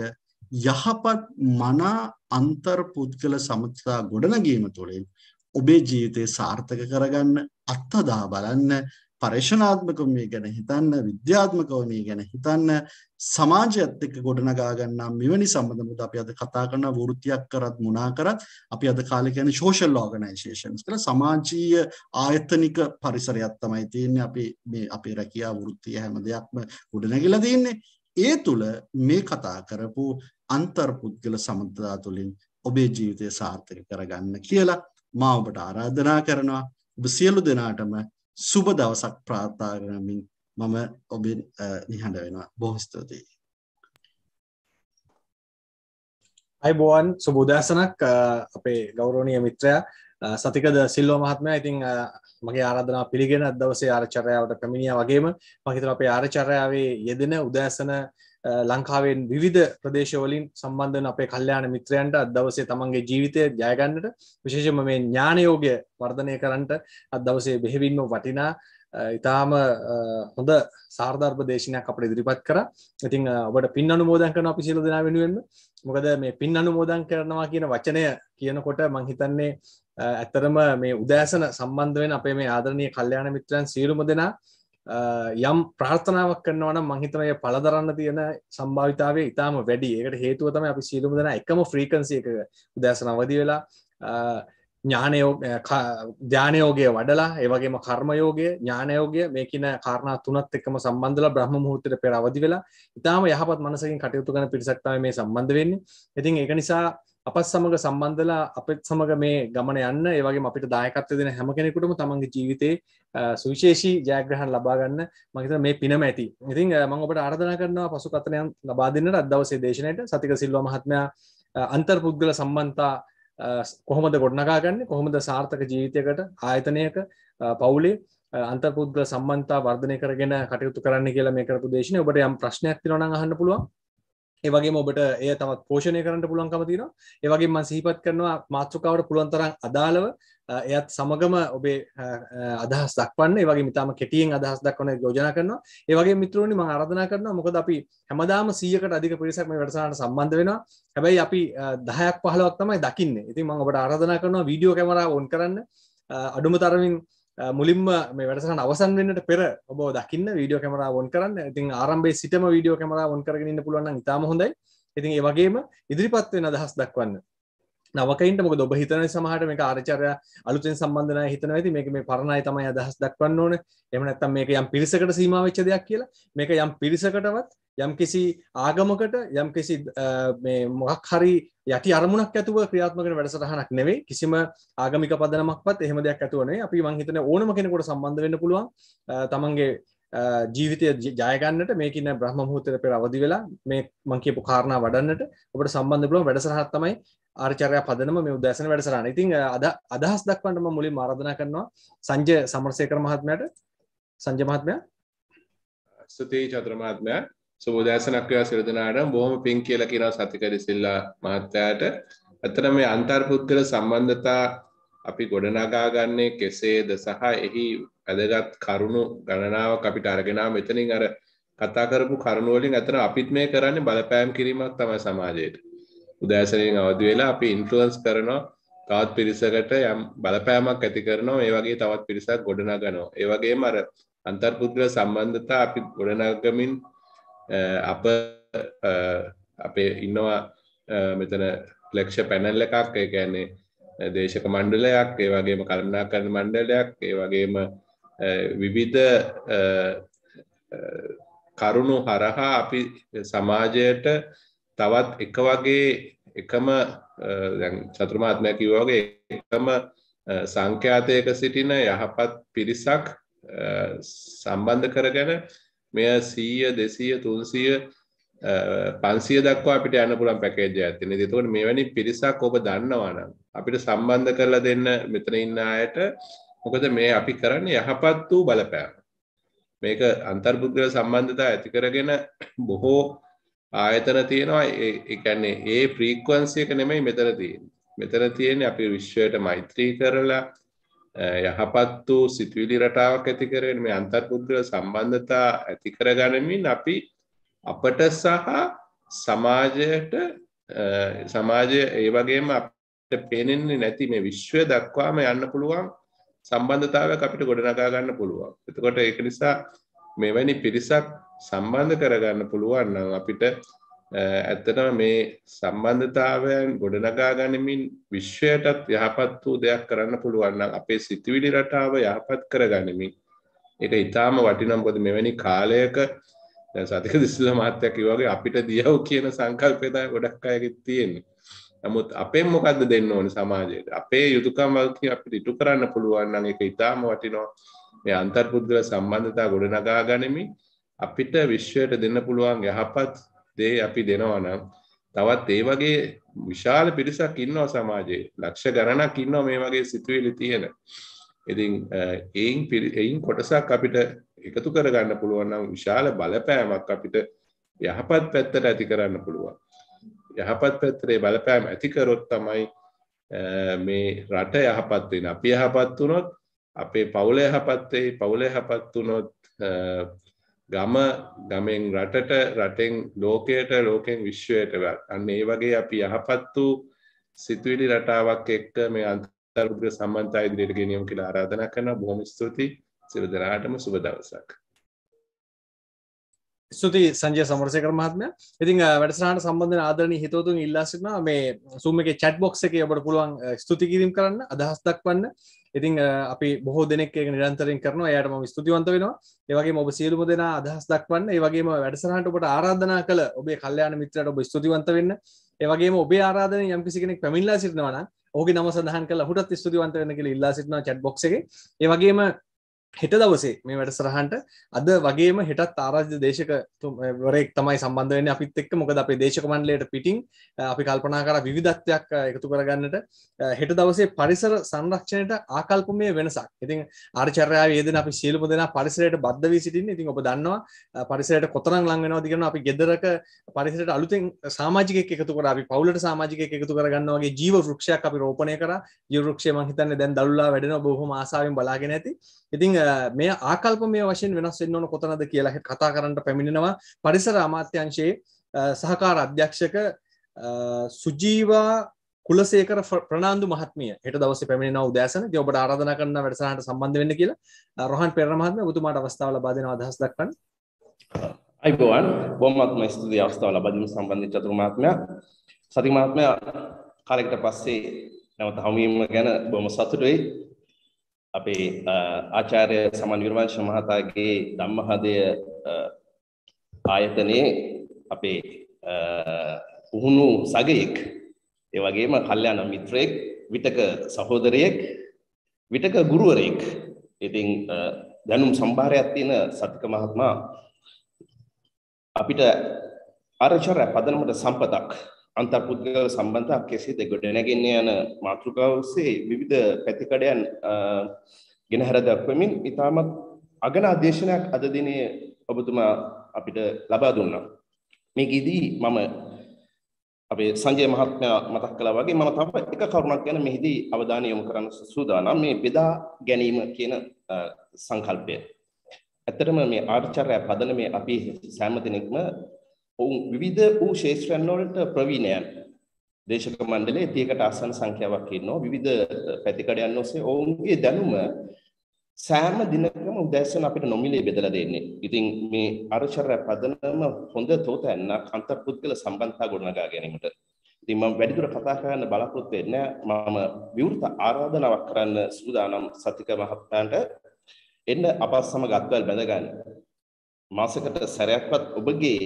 යහපත් මනා අන්තර් පුද්ගල සමතා ගොඩනගීම තුළින් ඔබේ ජීවිතේ සාර්ථක කරගන්න අත්හදා බලන්න පර්ේෂණාත්මකව මේ ගැන හිතන්න විද්‍යාත්මකව මේ ගැන හිතන්න සමාජයත් එක්ක ගොඩනගා ගන්නා මෙවැනි සම්බන්ධ මුද අපි අද කතා කරන වෘත්තියක් කරත් මුණා කරත් අපි අද කාලේ කියන්නේ සෝෂල් ඕගනයිසේෂන්ස් කියලා සමාජීය ආයතනික පරිසරයක් තමයි තියෙන්නේ අපි මේ අපේ රැකියා වෘත්තිය හැම දෙයක්ම ගොඩනැගිලා තියෙන්නේ ඒ තුල මේ කතා කරපු අන්තර්පුද්ගල සමතදා තුලින් ඔබේ ජීවිතය සාර්ථක කරගන්න කියලා මා ඔබට ආරාධනා කරනවා ඔබ සියලු දෙනාටම සුබ දවසක් ප්‍රාර්ථනා කරමින් මම ඔබෙන් නිහඬ වෙනවා. බොහොම ස්තුතියි. අයිබෝන් සුබෝදෑසනක් අපේ ගෞරෝණය මිත්‍රයා සතිකද සිල්ලෝ මහත්මය ඉතිං මගේ ආරධනා පිළිගෙන දවසේ ආරචරයාවට පැමිණිය වගේම මහිතර අපේ ආරචරයාවේ යෙදෙන උදෑසන ලංකාවෙන් විවිධ ප්‍රදේශවලින් සම්බන්ධන අපේ කල්්‍යයාන මිත්‍රයන්ට අදවසේ තමන්ගේ ජීවිතය ජයගන්නට විශේෂම මේ ඥානයෝගය වර්ධනය කරන්නට අදවසේ බෙහෙවින්ම වටිනා ඉතාම හොඳ සාර්ධර්ප දේශනයක් අපට ඉදිරිපත් කර ඉතින් ඔබට පින් අනුමෝදන් කරන අපි සිල දෙෙන වෙනුවෙන්ම මොකද මේ පින් අනුමෝදන් කරනවා කියන වචනය කියනකොට මංහිතන්නේ ඇත්තරම මේ උදෑසන සම්බන්ධුවෙන් අපේ මේ ආදරනය කල්්‍යයාන මිත්‍රයන් සීරුම දෙනා යම් ප්‍රාර්ථනාවක් කරනවන මංහිතනය පලදරන්න තියෙන සම්භාවිතාවේ ඉතාම වැඩි ඒකට හේතුව තම අපි සියලුම දෙන එකම ෆ්‍රීකන්සියක උදෑස නවදී වෙලා ඥානයෝ ධ්‍යානයෝගය වඩලා ඒවගේම කර්මයෝගය ඥානයෝගය මේකන කාරණ තුනත් එක්කම සම්බන්ධල බ්‍රහ්ම මුහූතර පෙරවදි වෙලා ඉතාම යහපත් මනසකින් කටයුතු කන පිරිසක්තාව මේ සම්බන්ධ වෙන්නේ ඉතින් ඒක නිසා අපත් සමඟ සම්බන්ධලා අපත් සමඟ මේ ගමන යන්න ඒවගේ අපිට දායකත්ව දෙන හැම කෙනෙකුටම තමන්ගේ ජීවිතේ සුවිශේෂී ජයග්‍රහන් ලබාගන්න මහිත මේ පිනම ඇති ඉතින් මං ඔබට ආර්ධන කරනවා පසු කතනයන් ලබා දෙන්නට අදවසේ දේශනයට සතික සිල්ව මහත්මයා අන්තර් පුද්ගල සම්බන්තා කොහොමද ගොඩනගාගන්න කොහොමද සාර්ථක ජීවිතයකට ආයතනයක පවුලේ අන්තපුද්ගල සම්බන්තා වර්ධනය කරගෙන කටයුතු කරන්න කියලා මේ කරපු දේශනය ඔබට යම් ප්‍රශ්නයක් තිරන අහන්න පුළුවන් ඒවගේ ඔබට ඒ තමත් පෝෂණය කරට පුළන්කම තින ඒවගේ ම සිහිපත් කරනවා මාතෘකාවට පුළුවන්තරන් අදාළව එයත් සමගම ඔබේ අදහස් දක්වන්න වගේ මතම කෙටියෙන් අදහස් දක්වන යෝජනා කරනවා ඒවගේ මිත්‍රණනි ම අරධනා කරන මොකද අපි හැමදාම සීයකට අධික පිරිසක්ම වැඩසාට සම්බන්ධ වෙන හැබැයි අපි දහයක් පහලක් තමයි දකින්න ඉතින් මඟ ඔබට අරධනා කරනවා වීඩියෝ කැමරා ඔන් කරන්න අඩුම තරමින් මුලින්ම මේ වැඩසහන අවසන් වන්නට පෙර ඔබ දකින්න වීඩියෝ කැමරා ොන් කරන්න ඉතින් ආරම්භේ සිටම වීඩියෝ කැමරා ොන් කරගන්න පුළුවන් ඉතාම හොඳයි ඉතින් ඒ වගේම ඉදිරිපත් වෙන අදහස් දක්වන්න නවකයින්ට මොක ඔබ හිතන සමහට මේ ආරචරය අලුතෙන් සම්බන්ධන හිතන ඇති මේක මේ පරණයි තමයි අදහස් දක්වන්න ඕන එමනත්තම් මේක යම් පිරිසකට සීමාවෙච්ච දෙයක් කියලා මේක යම් පිරිසකටවත් යම්කිසි ආගමකට යම්කිසි මොකක් හරි යටි අරමුණක් ඇතුව ක්‍රියාත්මකන වැඩසටහනක් නෙවේ කිසිම ආගමික පදනමක්වත් එහෙම දෙයක් ඇතුවනේ අපි මංහිතන ඕනම කෙනෙකොට සම්බන්ධ වෙන්න පුළුවන් තමන්ගේ ජීවිතය ජයගන්නට මේකන බ්‍රහ්ම මුහතර පෙර අවදි වෙලා මේ මංකපු කාරණා වඩන්නට ඔබට සම්බන්ධ පුලුව වැඩසහත්තමයි ආර්චරය පදනම මේ උදැසන වැඩසරන ඉතින් අද අදහස් දක්වන්නම මුලින් ආරධනා කරනවා සංජය සමරසය කර මහත්මයට සංජ මහත්මය ස්තුතියි චතුර මහත්මය සුබෝදෑසනක් වේවා සියලු දෙනාටම බොහොම පිං කියලා කියනවා සතික දිසිල්ලා මහත්තයාට. ඇත්තටම මේ අන්තර්පුද්ගල සම්බන්ධතා අපි ගොඩනගා ගන්නේ කෙසේද සහ එහි වැදගත් කරුණු ගණනාවක් අපිට අරගෙන මෙතනින් අර කතා කරපු කරුණු වලින් ඇත්තට අපිත් මේ කරන්නේ බලපෑම් කිරීමක් තමයි සමාජයට. උදෑසනින් අවදි වෙලා අපි ඉන්ෆ්ලුවන්ස් කරනවා තවත් පිරිසකට යම් බලපෑමක් ඇති කරනවා ඒ වගේ තවත් පිරිසක් ගොඩනගනවා. ඒ වගේම අර අන්තර්පුද්ගල සම්බන්ධතා අපි ගොඩනගමින් අප අපේ ඉන්නවා මෙතන ලක්ෂ පැනල් එකක් එකන්නේ දේශක මණ්ඩලයක් ඒ වගේම කරණා කරන මණ්ඩලයක් ඒ වගේම විවිධ කරුණු හරහා අපි සමාජයට තවත් එක වගේ එකම චතුර්මාත්මය කිව්වාගේ එකම සංඛ්‍යාතයක සිටින යහපත් පිරිසක් සම්බන්ධ කරගෙන මෙය සීය දෙසීය තුන්සිය පන්සිය දක්වා අපිට යන්න පුළන් පැකේජ ඇතින දෙතකට මෙවැනි පිරිසක් ඔබ දන්නවානම් අපිට සම්බන්ධ කරලා දෙන්න මෙතන ඉන්න අයට මොකද මේ අපි කරන්න යහපත් වූ බලපෑම මේක අන්තර්බුද්ගල සම්බන්ධතා ඇති කරගෙන බොහෝ ආයතන තියෙනවා එකන්නේ ඒ ප්‍රීක්වන්සියක නෙමයි මෙතන තියෙන් මෙතන තියෙන අපි විශ්වයට මෛත්‍රී කරලා යහපත් වූ සිතුවිලි රටාවක් ඇති කරගෙන මේ අන්තර්බුද්ධ සම්බන්ධතා ඇති කර ගනිමින් අපි අපට සහ සමාජයට සමාජය ඒ වගේම අපට පේනෙන්නේ නැති මේ විශ්වය දක්වාම යන්න පුළුවන් සම්බන්ධතාවක් අපිට ගොඩනගා ගන්න පුළුවන්. එතකොට ඒක නිසා මෙවැනි පිරිසක් සම්බන්ධ කරගන්න පුළුවන් නම් අපිට ඇත්තටම මේ සම්බන්ධතාවයන් ගොඩනගා ගනිමින් විශ්වයටත් යහපත් වූ දෙයක් කරන්න පුළුවන් නම් අපේ සිතුවිලි රටාව යහපත් කරගනිමින් ඒක ඊටාම වටිනම් පොද මෙවැනි කාලයක දැන් සතික දිස්සිල මහත්තයා කිව්වා වගේ අපිට දියව කියන සංකල්පය තමයි ගොඩක් අයගේ තියෙන්නේ. නමුත් අපෙන් මොකද්ද දෙන්න ඕනේ සමාජයට? අපේ යුතුයකම් වගේ අපිට ඉටු කරන්න පුළුවන් නම් ඒක ඊටාම වටිනවා. මේ අන්තර්බුද්ධ සම්බන්ධතා ගොඩනගා ගනිමින් අපිට විශ්වයට දෙන්න පුළුවන් යහපත් දේ අපි දෙනවා නම් තවත් ඒ වගේ විශාල පිරිසක් ඉන්නවා සමාජයේ ලක්ෂ ගණනක් ඉන්නවා මේ වගේ සිතුවිලි තියෙන. ඉතින් ඒයින් එයින් කොටසක් අපිට එකතු කරගන්න පුළුවන් නම් විශාල බලපෑමක් අපිට යහපත් පැත්තට ඇති කරන්න පුළුවන්. යහපත් පැත්තේ බලපෑම ඇති කරොත් තමයි මේ රට යහපත් වෙන. අපි යහපත් වුණොත් අපේ පවුල යහපත් වෙයි. පවුල යහපත් වුණොත් ගම ගමෙන් රටට රටෙන් ලෝකයට ලෝකෙන් විශ්වයටවත් අන්න ඒ වගේ අපි යහපත් වූ සිතුවිලි රටාවක් එක්ක මේ අන්තර්ගත සම්බන්ධතා ඉදිරියට ගෙනියමු කියලා ආරාධනා කරනවා බොහොම ස්තුතියි සියලු දෙනාටම සුබ දවසක් ස්තුති සංජය සමරසය කර මහත්ම ඉතින් වැඩසාහට සම්බන්ධ ආදරන හිතවතුන් ඉල්ලාසින මේ සුමක චට් බොක්ස එක ඔබට පුළුවන් ස්තුතිකිරීම් කරන්න අදහස්තක් වන්න ඉතින් අපි බොහෝ දෙනෙක් නිරන්තරෙන් කරන යට ම ස්තුතිවන්ත වෙනවා ඒවගේ ඔබ සියලුම දෙෙන අදහස් දක්වන්න ඒවගේ වැඩසරහට ඔබට ආරාධනා කළ ඔබේ කල්ලයාන මිත්‍රට ඔබ ස්තුතිවන්ත වෙන්න ඒවගේ ඔබේ ආරාධන යම්කිසි කෙනෙක් පැමිල්ලා සිරනවන ඕගේ නම සඳහන් කල හුටත් ස්තුතිවන්ත වෙන කියල ඉල්ලා සිටන චට් බොක්ගේ ඒවගේම හෙට දවසේ මේ වැට සරහන්ට අද වගේම හෙටත් ආරාජ්‍ය දේශක වරෙක් තමයි සම්බන්ධවෙන අපිත් එක්ක මොකද අපේ දේශකමන්ලයට පිටිං අපි කල්පනා කර විධත්වයක් එකතු කරගන්නට හෙට දවසේ පරිසර සංරක්ෂණයට ආකල්පමය වෙනසක් ඉතින් ආර්චරයා ේදන අපි සියලප දෙෙන පරිසරයට බද්ධ වී සිටින් ඉතින් ඔබ දන්නවා පරිසරයට කොතරම් ලංගෙනවා දිගෙන අපි ගෙදරක පරිසරට අලුතෙන් සාමාජික එකතු කර අපි පවුලට සාමාජික එකතු කරගන්නවාගේ ජීව ෘක්ෂයක් අපි රෝපණය කර යුරුක්ෂය මහිතන්න දැන් දල්ලා වැඩෙන බොහොම ආසාාවෙන් බලාගෙන ඇති ඉතිං මේ ආකල්ප මේ වශයෙන් වෙනස් වෙන්න ඕන කොතනද කියලා කතා කරන්නට පැමිණෙනවා පරිසර අමාත්‍යංශයේ සහකාර අධ්‍යක්ෂක සුජීවා කුලසේකර ප්‍රනාාන්දු මහත්මිය හෙට දවස පැමිණෙන උදෑසන ඔබට ආරාධනා කරන්න වැඩසනට සම්බන්ධ වෙන්න කියලා රොහන් පෙරමහත්ම උතුමාට අවස්ථාව ලබාදෙන අදහස් දක්වන්න අයිබෝවන් බොමත්ම ස්තුති අවස්ථාව ලබදීම සම්බන්ධ චතුරමාත්මය සතිමාත්මය කාලෙකට පස්සේ නැවත හමුවීම ගැන බොම සතුටුයි අපේ ආචාර්ය සමන් විරවංශ මහතාගේ ධම්මහදය ආයතනයේ අපේ පුහුණු සගයෙක් ඒ වගේම කල්යාණ මිත්‍රයෙක් විතක සහෝදරයෙක් විතක ගුරුවරයෙක් ඉතින් දැනුම් සම්භාරයක් තියෙන සත්ක මහත්මයා අපිට අරචර පදනමට සම්පතක් අන්තර්පුද්ගල සම්බන්ධතාවක් කෙසේද ගොඩනැගෙන යන මාතෘකාව ඔස්සේ විවිධ පැතිකඩයන් ගෙනහැර දක්වමින් ඉතාමත් අගන අධ්‍යේශනයක් අද දිනේ ඔබතුමා අපිට ලබා දුන්නා. මේකෙදී මම අපේ සංජය මහත්මයා මතක් කළා වගේ මම තව එක කරුණක් ගැන මෙහිදී අවධානය යොමු කරන්න සූදානම් මේ බෙදා ගැනීම කියන සංකල්පය. ඇත්තටම මේ ආර්චර්ය පදන මේ අපි සෑම දිනෙකම ඔවුන් විවිධ වූ ශේෂ්ත්‍රයන් වලට ප්‍රවීණයන් දේශක මණ්ඩලයේ 30කට ආසන්න සංඛ්‍යාවක් ඉන්නවා විවිධ පැතිකඩයන් ඔස්සේ ඔවුන්ගේ දැනුම සෑම දිනකම උදෑසන අපිට නොමිලේ බෙදලා දෙන්නේ. ඉතින් මේ අරචර පදනම හොඳ තෝතැන්නක් අන්තර්පුද්ගල සම්බන්ධතා ගොඩනගා ගැනීමට. ඉතින් මම වැඩිදුර කතා කරන්න බලාපොරොත්තු වෙන්නේ මම විවෘත ආරාධනාවක් කරන්න සූදානම් සතික මහත්මයාට එන්න අප සමග අත්වල් බැඳගන්න. මාසකට සැරයක්වත් ඔබගේ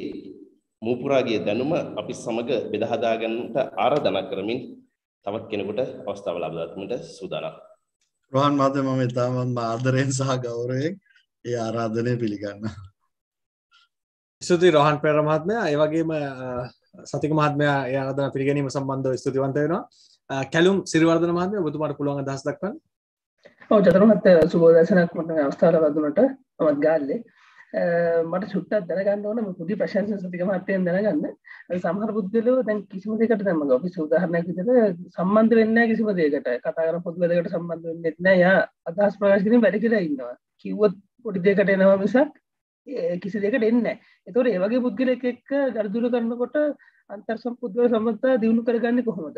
මූපුරාගේ දැනුම අපි සමග බෙදා හදා ගන්නට ආරාධනා කරමින් තවත් කෙනෙකුට අවස්ථාව ලබා දෙන්නට සූදානම්. රෝහන් මහත්මයා මම ඉතාමත් ආදරයෙන් සහ ගෞරවයෙන් ඒ ආරාධනය පිළිගන්නවා. ස්තුති රෝහන් පෙර මහත්මයා ඒ වගේම සතික මහත්මයා ඒ ආරාධනා පිළිගැනීම සම්බන්ධව ස්තුතිවන්ත වෙනවා. කැලුම් සිරිවර්ධන මහත්මයා ඔබතුමාට පුළුවන් අදහස් දක්වන්න. ඔව් චතුරමත් සුබෝදසනක් මට අවස්ථාව ලබා දුන්නට මමත් ගාල්ලේ මට චුට්ටත් දැනගන්න ඕන පුදි ප්‍රශංස සතික මත්තයෙන් දැනගන්න සමහර පුද්ගලෝ දැන් කිසිම දෙකට දැම අපි සූදාහරණයක් විතර සම්බන්ධ වෙන්න කිසිම දෙකට කතා කර පොදු වැදකට සම්බන්ධ වෙන්න එත්න යා අදහස් ප්‍රකාශ කිරීම වැඩ කියලා ඉන්නවා කිව්වොත් පොඩි දෙකට එනවා මිසක් කිසි දෙකට එන්න එතොට ඒවගේ පුද්ගලෙක් එක්ක ගරදුර කරන්නකොට අන්තර් සම්පුද්ව සමත්තා දියුණු කරගන්න කොහොමද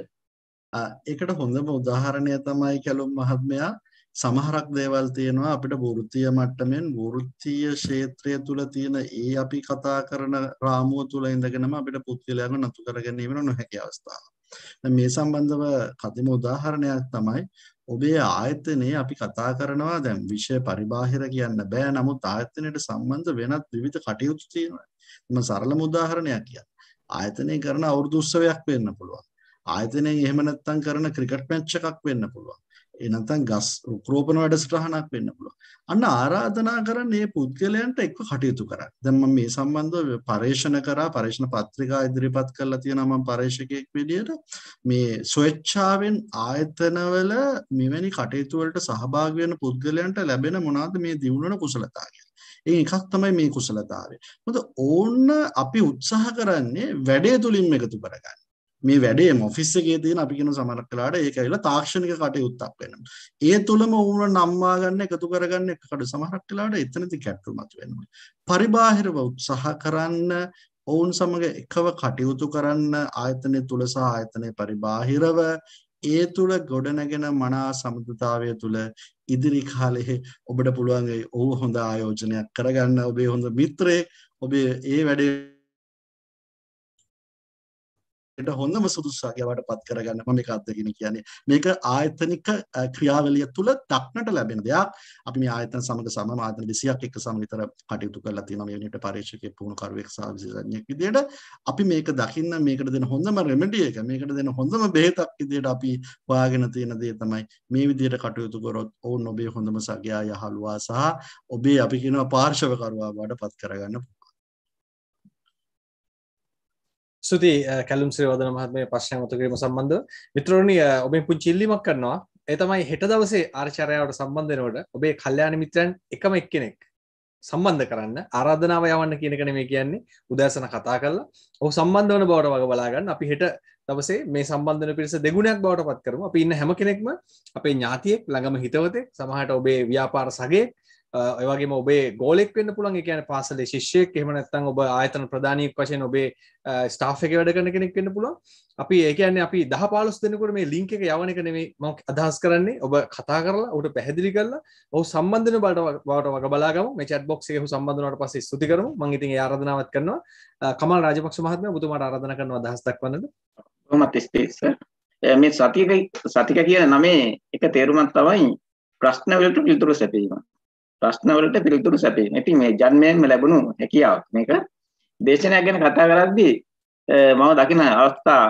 ඒකට හොඳම උදාහරණය තමයි කැලුම් මහත්මයා සමහරක් දේවල් තියෙනවා අපිට වෘත්තීය මට්ටමින් වෘත්තීය ක්ෂේත්‍රය තුල තියෙන ඒ අපි කතා කරන රාමුව තුල ඉඳගෙනම අපිට පුද්ගලයන්ව නතු කර ගැනීම නොහැකි අවස්ථාවක්. මේ සම්බන්ධව කදිම උදාහරණයක් තමයි ඔබේ ආයතනයේ අපි කතා කරනවා දැන් විෂය පරිබාහිර කියන්න බෑ නමුත් ආයතනයට සම්බන්ධ වෙනත් විවිධ කටයුතු තියෙනවා. මම සරලම උදාහරණයක් කියන්න. ආයතනයේ කරන අවුරුදු උත්සවයක් වෙන්න පුළුවන්. ආයතනයෙන් එහෙම නැත්නම් කරන ක්‍රිකට් මැච් එකක් වෙන්න පුළුවන්. ඒ නැත්නම් ගස් වෘක්‍රෝපණ වැඩසටහනක් වෙන්න පුළුවන්. අන්න ආරාධනා කරන මේ පුද්ගලයන්ට එක්ව කටයුතු කරන්න. දැන් මම මේ සම්බන්ධව පරේෂණ කරා පරේෂණ පත්‍රිකා ඉදිරිපත් කරලා තියෙනවා මම පරේක්ෂකයෙක් විදියට මේ ස්වේච්ඡාවෙන් ආයතනවල මෙවැනි කටයුතු වලට සහභාගී වෙන පුද්ගලයන්ට ලැබෙන මොනවාද මේ දිනුවන කුසලතා කියන්නේ. ඒ එකක් තමයි මේ කුසලතාවය. මොකද ඕන්න අපි උත්සාහ කරන්නේ වැඩේ තුලින්ම එකතු කරගන්න. මේ වැඩේ මොෆිස් එකේ තියෙන අපි කියන සමහර කලාට ඒක ඇවිල්ලා තාක්ෂණික කටයුත්තක් වෙනවා. ඒ තුලම උඹ නම්මා ගන්න එකතු කරගන්න එක කඩ සමහරක් කලාට එතනදී කැටුම් මත වෙනවා. පරිබාහිරව උත්සාහ කරන්න ඔවුන් සමග එකව කටයුතු කරන්න ආයතනය තුල සහ ආයතනය පරිබාහිරව ඒ තුල ගොඩනැගෙන මනා සමතතාවය තුල ඉදිරි කාලයේ ඔබට පුළුවන් ඔව් හොඳ ආයෝජනයක් කරගන්න ඔබේ හොඳ මිත්‍රයෙක් ඔබේ ඒ වැඩේ ට හොඳම සුදුසාගවට පත් කරගන්න ම මේ අත්දගෙන කියන්නේ මේක ආයතනික ක්‍රියාවලිය තුළ දක්නට ලැබෙන දෙයක් අපි ආයතන සමඟ සම ආතන විසියක් එක් සමගතර කටයුතු කරලා තියෙන මේ වෙනට පරීක්ෂකයෙක් පුහුණු කරුවෙක් සහ විශේෂඥයෙක් විදිහට අපි මේක දකින්න මේකට දෙන හොඳම රෙමඩි එක මේකට දෙන හොඳම බෙහෙතක් විදිහට අපි හොයාගෙන තියෙන දේ තමයි මේ විදිහට කටයුතු කරොත් ඔවුන් ඔබේ හොඳම සගයා යහළුවා සහ ඔබේ අපි කියනවා පාර්ශවකරුවා බවට පත් කරගන්න සුති කැලුම් ශ්‍රවදන මහත්මේ පශ්න මතකිරීම සම්බන්ධ මිත්‍රෝණිය ඔබෙන් පුංචිල්ලිමක් කරනවා එතමයි හෙට දවසේ ආර්චරයාවට සම්බන්ධනවට ඔබේ කල්්‍යයාන මිත්‍රයන් එකම එක් කෙනෙක් සම්බන්ධ කරන්න ආරාධනාව යවන්න කියනකන මේ කියන්නේ උදෑසන කතා කරලා ඔහු සම්බන්ධ වන බවට වග බලාගන්න අපි හෙට දවසේ මේ සම්බන්ධන පිරිස දෙගුණයක් බවට පත් කරම අපි ඉන්න හැම කෙනෙක්ම අපේ ඥාතියෙක් ළඟම හිතවතෙක් සමහට ඔබේ ව්‍යාපාර සගේ ඔයවගේ ඔබේ ගෝලෙක් වන්න පුළන් කියන පාසල ශිෂ්‍යයක් එහමනත්තන් ඔබ ආයතන ප්‍රධානයක් වශයෙන් ඔබේ ස්ටාෆක වැඩ කරන කෙනෙක් වන්න පුළන් අපි ඒකන්න අපි දහ පාලස් දෙනකට මේ ලිංක එක යවන කනෙේ මක් අදහස් කරන්නේ ඔබ කතා කරලා ඔට පැහැදිලි කරලා ඔහු සම්බන්ධන බලට වට වග බලාගම මේ චට බොක් එකහ සම්බඳධනට පස ස්තුති කරම මංගඉතින් ආරධනාවත් කරනවා කමල් රාජපක්ෂ මහත්ම බුතුමට ආරධන කරනවා අදහස්තක් වන්නද මත් ස්තේස මේ සතික සතික කියන නමේ එක තේරුමත් තවයි ප්‍රශ්නවලට පිල්තුරු සැපීම ප්‍රශ්නවලට පිළිතුරු සැපයීම. ඉතින් මේ ජන්මයෙන්ම ලැබුණු හැකියාවක්. මේක දේශනයක් ගැන කතා කරද්දී මම දකින අවස්ථා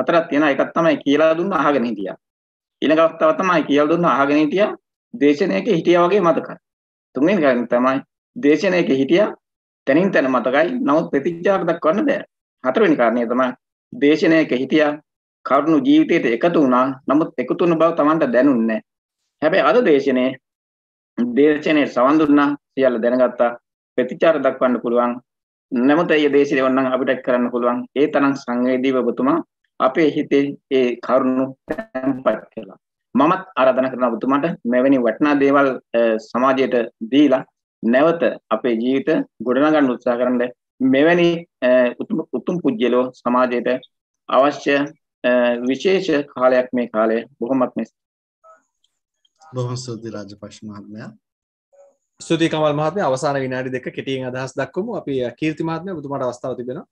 හතරක් තියෙනවා. එකක් තමයි කියලා දුන්න අහගෙන හිටියා. ඊළඟ අවස්ථාව තමයි කියලා දුන්න අහගෙන හිටියා. දේශනයක හිටියා වගේ මතකයි. තුන්වෙනි කාරණේ තමයි දේශනයක හිටියා තනින් තන මතකයි. නමුත් ප්‍රතිචාර දක්වන්න බෑ. හතරවෙනි කාරණේ තමයි දේශනයක හිටියා කරුණු ජීවිතයට එකතු වුණා. නමුත් එකතු වුණ බව Tamanට දැනුන්නේ නැහැ. හැබැයි අද දේශනේ දේශනයේ සවන් දුන්නා සියල්ල දැනගත්තා ප්‍රතිචාර දක්වන්න පුළුවන් නැමත ඒ දේශේ වන්නම් අපිට කරන්න පුළුවන් ඒ තරම් සංවේදීව ඔබතුමා අපේ හිතේ ඒ කරුණු තැන්පත් කළා මමත් ආරාධනා කරනවා ඔබතුමාට මෙවැනි වටිනා දේවල් සමාජයට දීලා නැවත අපේ ජීවිත ගොඩනගන්න උත්සාහ කරන්න මෙවැනි උතුම් පුජ්‍යලෝ සමාජයට අවශ්‍ය විශේෂ කාලයක් මේ කාලය බොහොමත්ම බොහොම සූති රාජපක්ෂ මහත්මයා ස්තුති කමල් මහත්මය අවසාන විනාඩි දෙක කෙටියෙන් අදහස් දක්වමු අපි කීර්ති මහත්මය බුතුමාට අවස්ථාව තිබෙනවා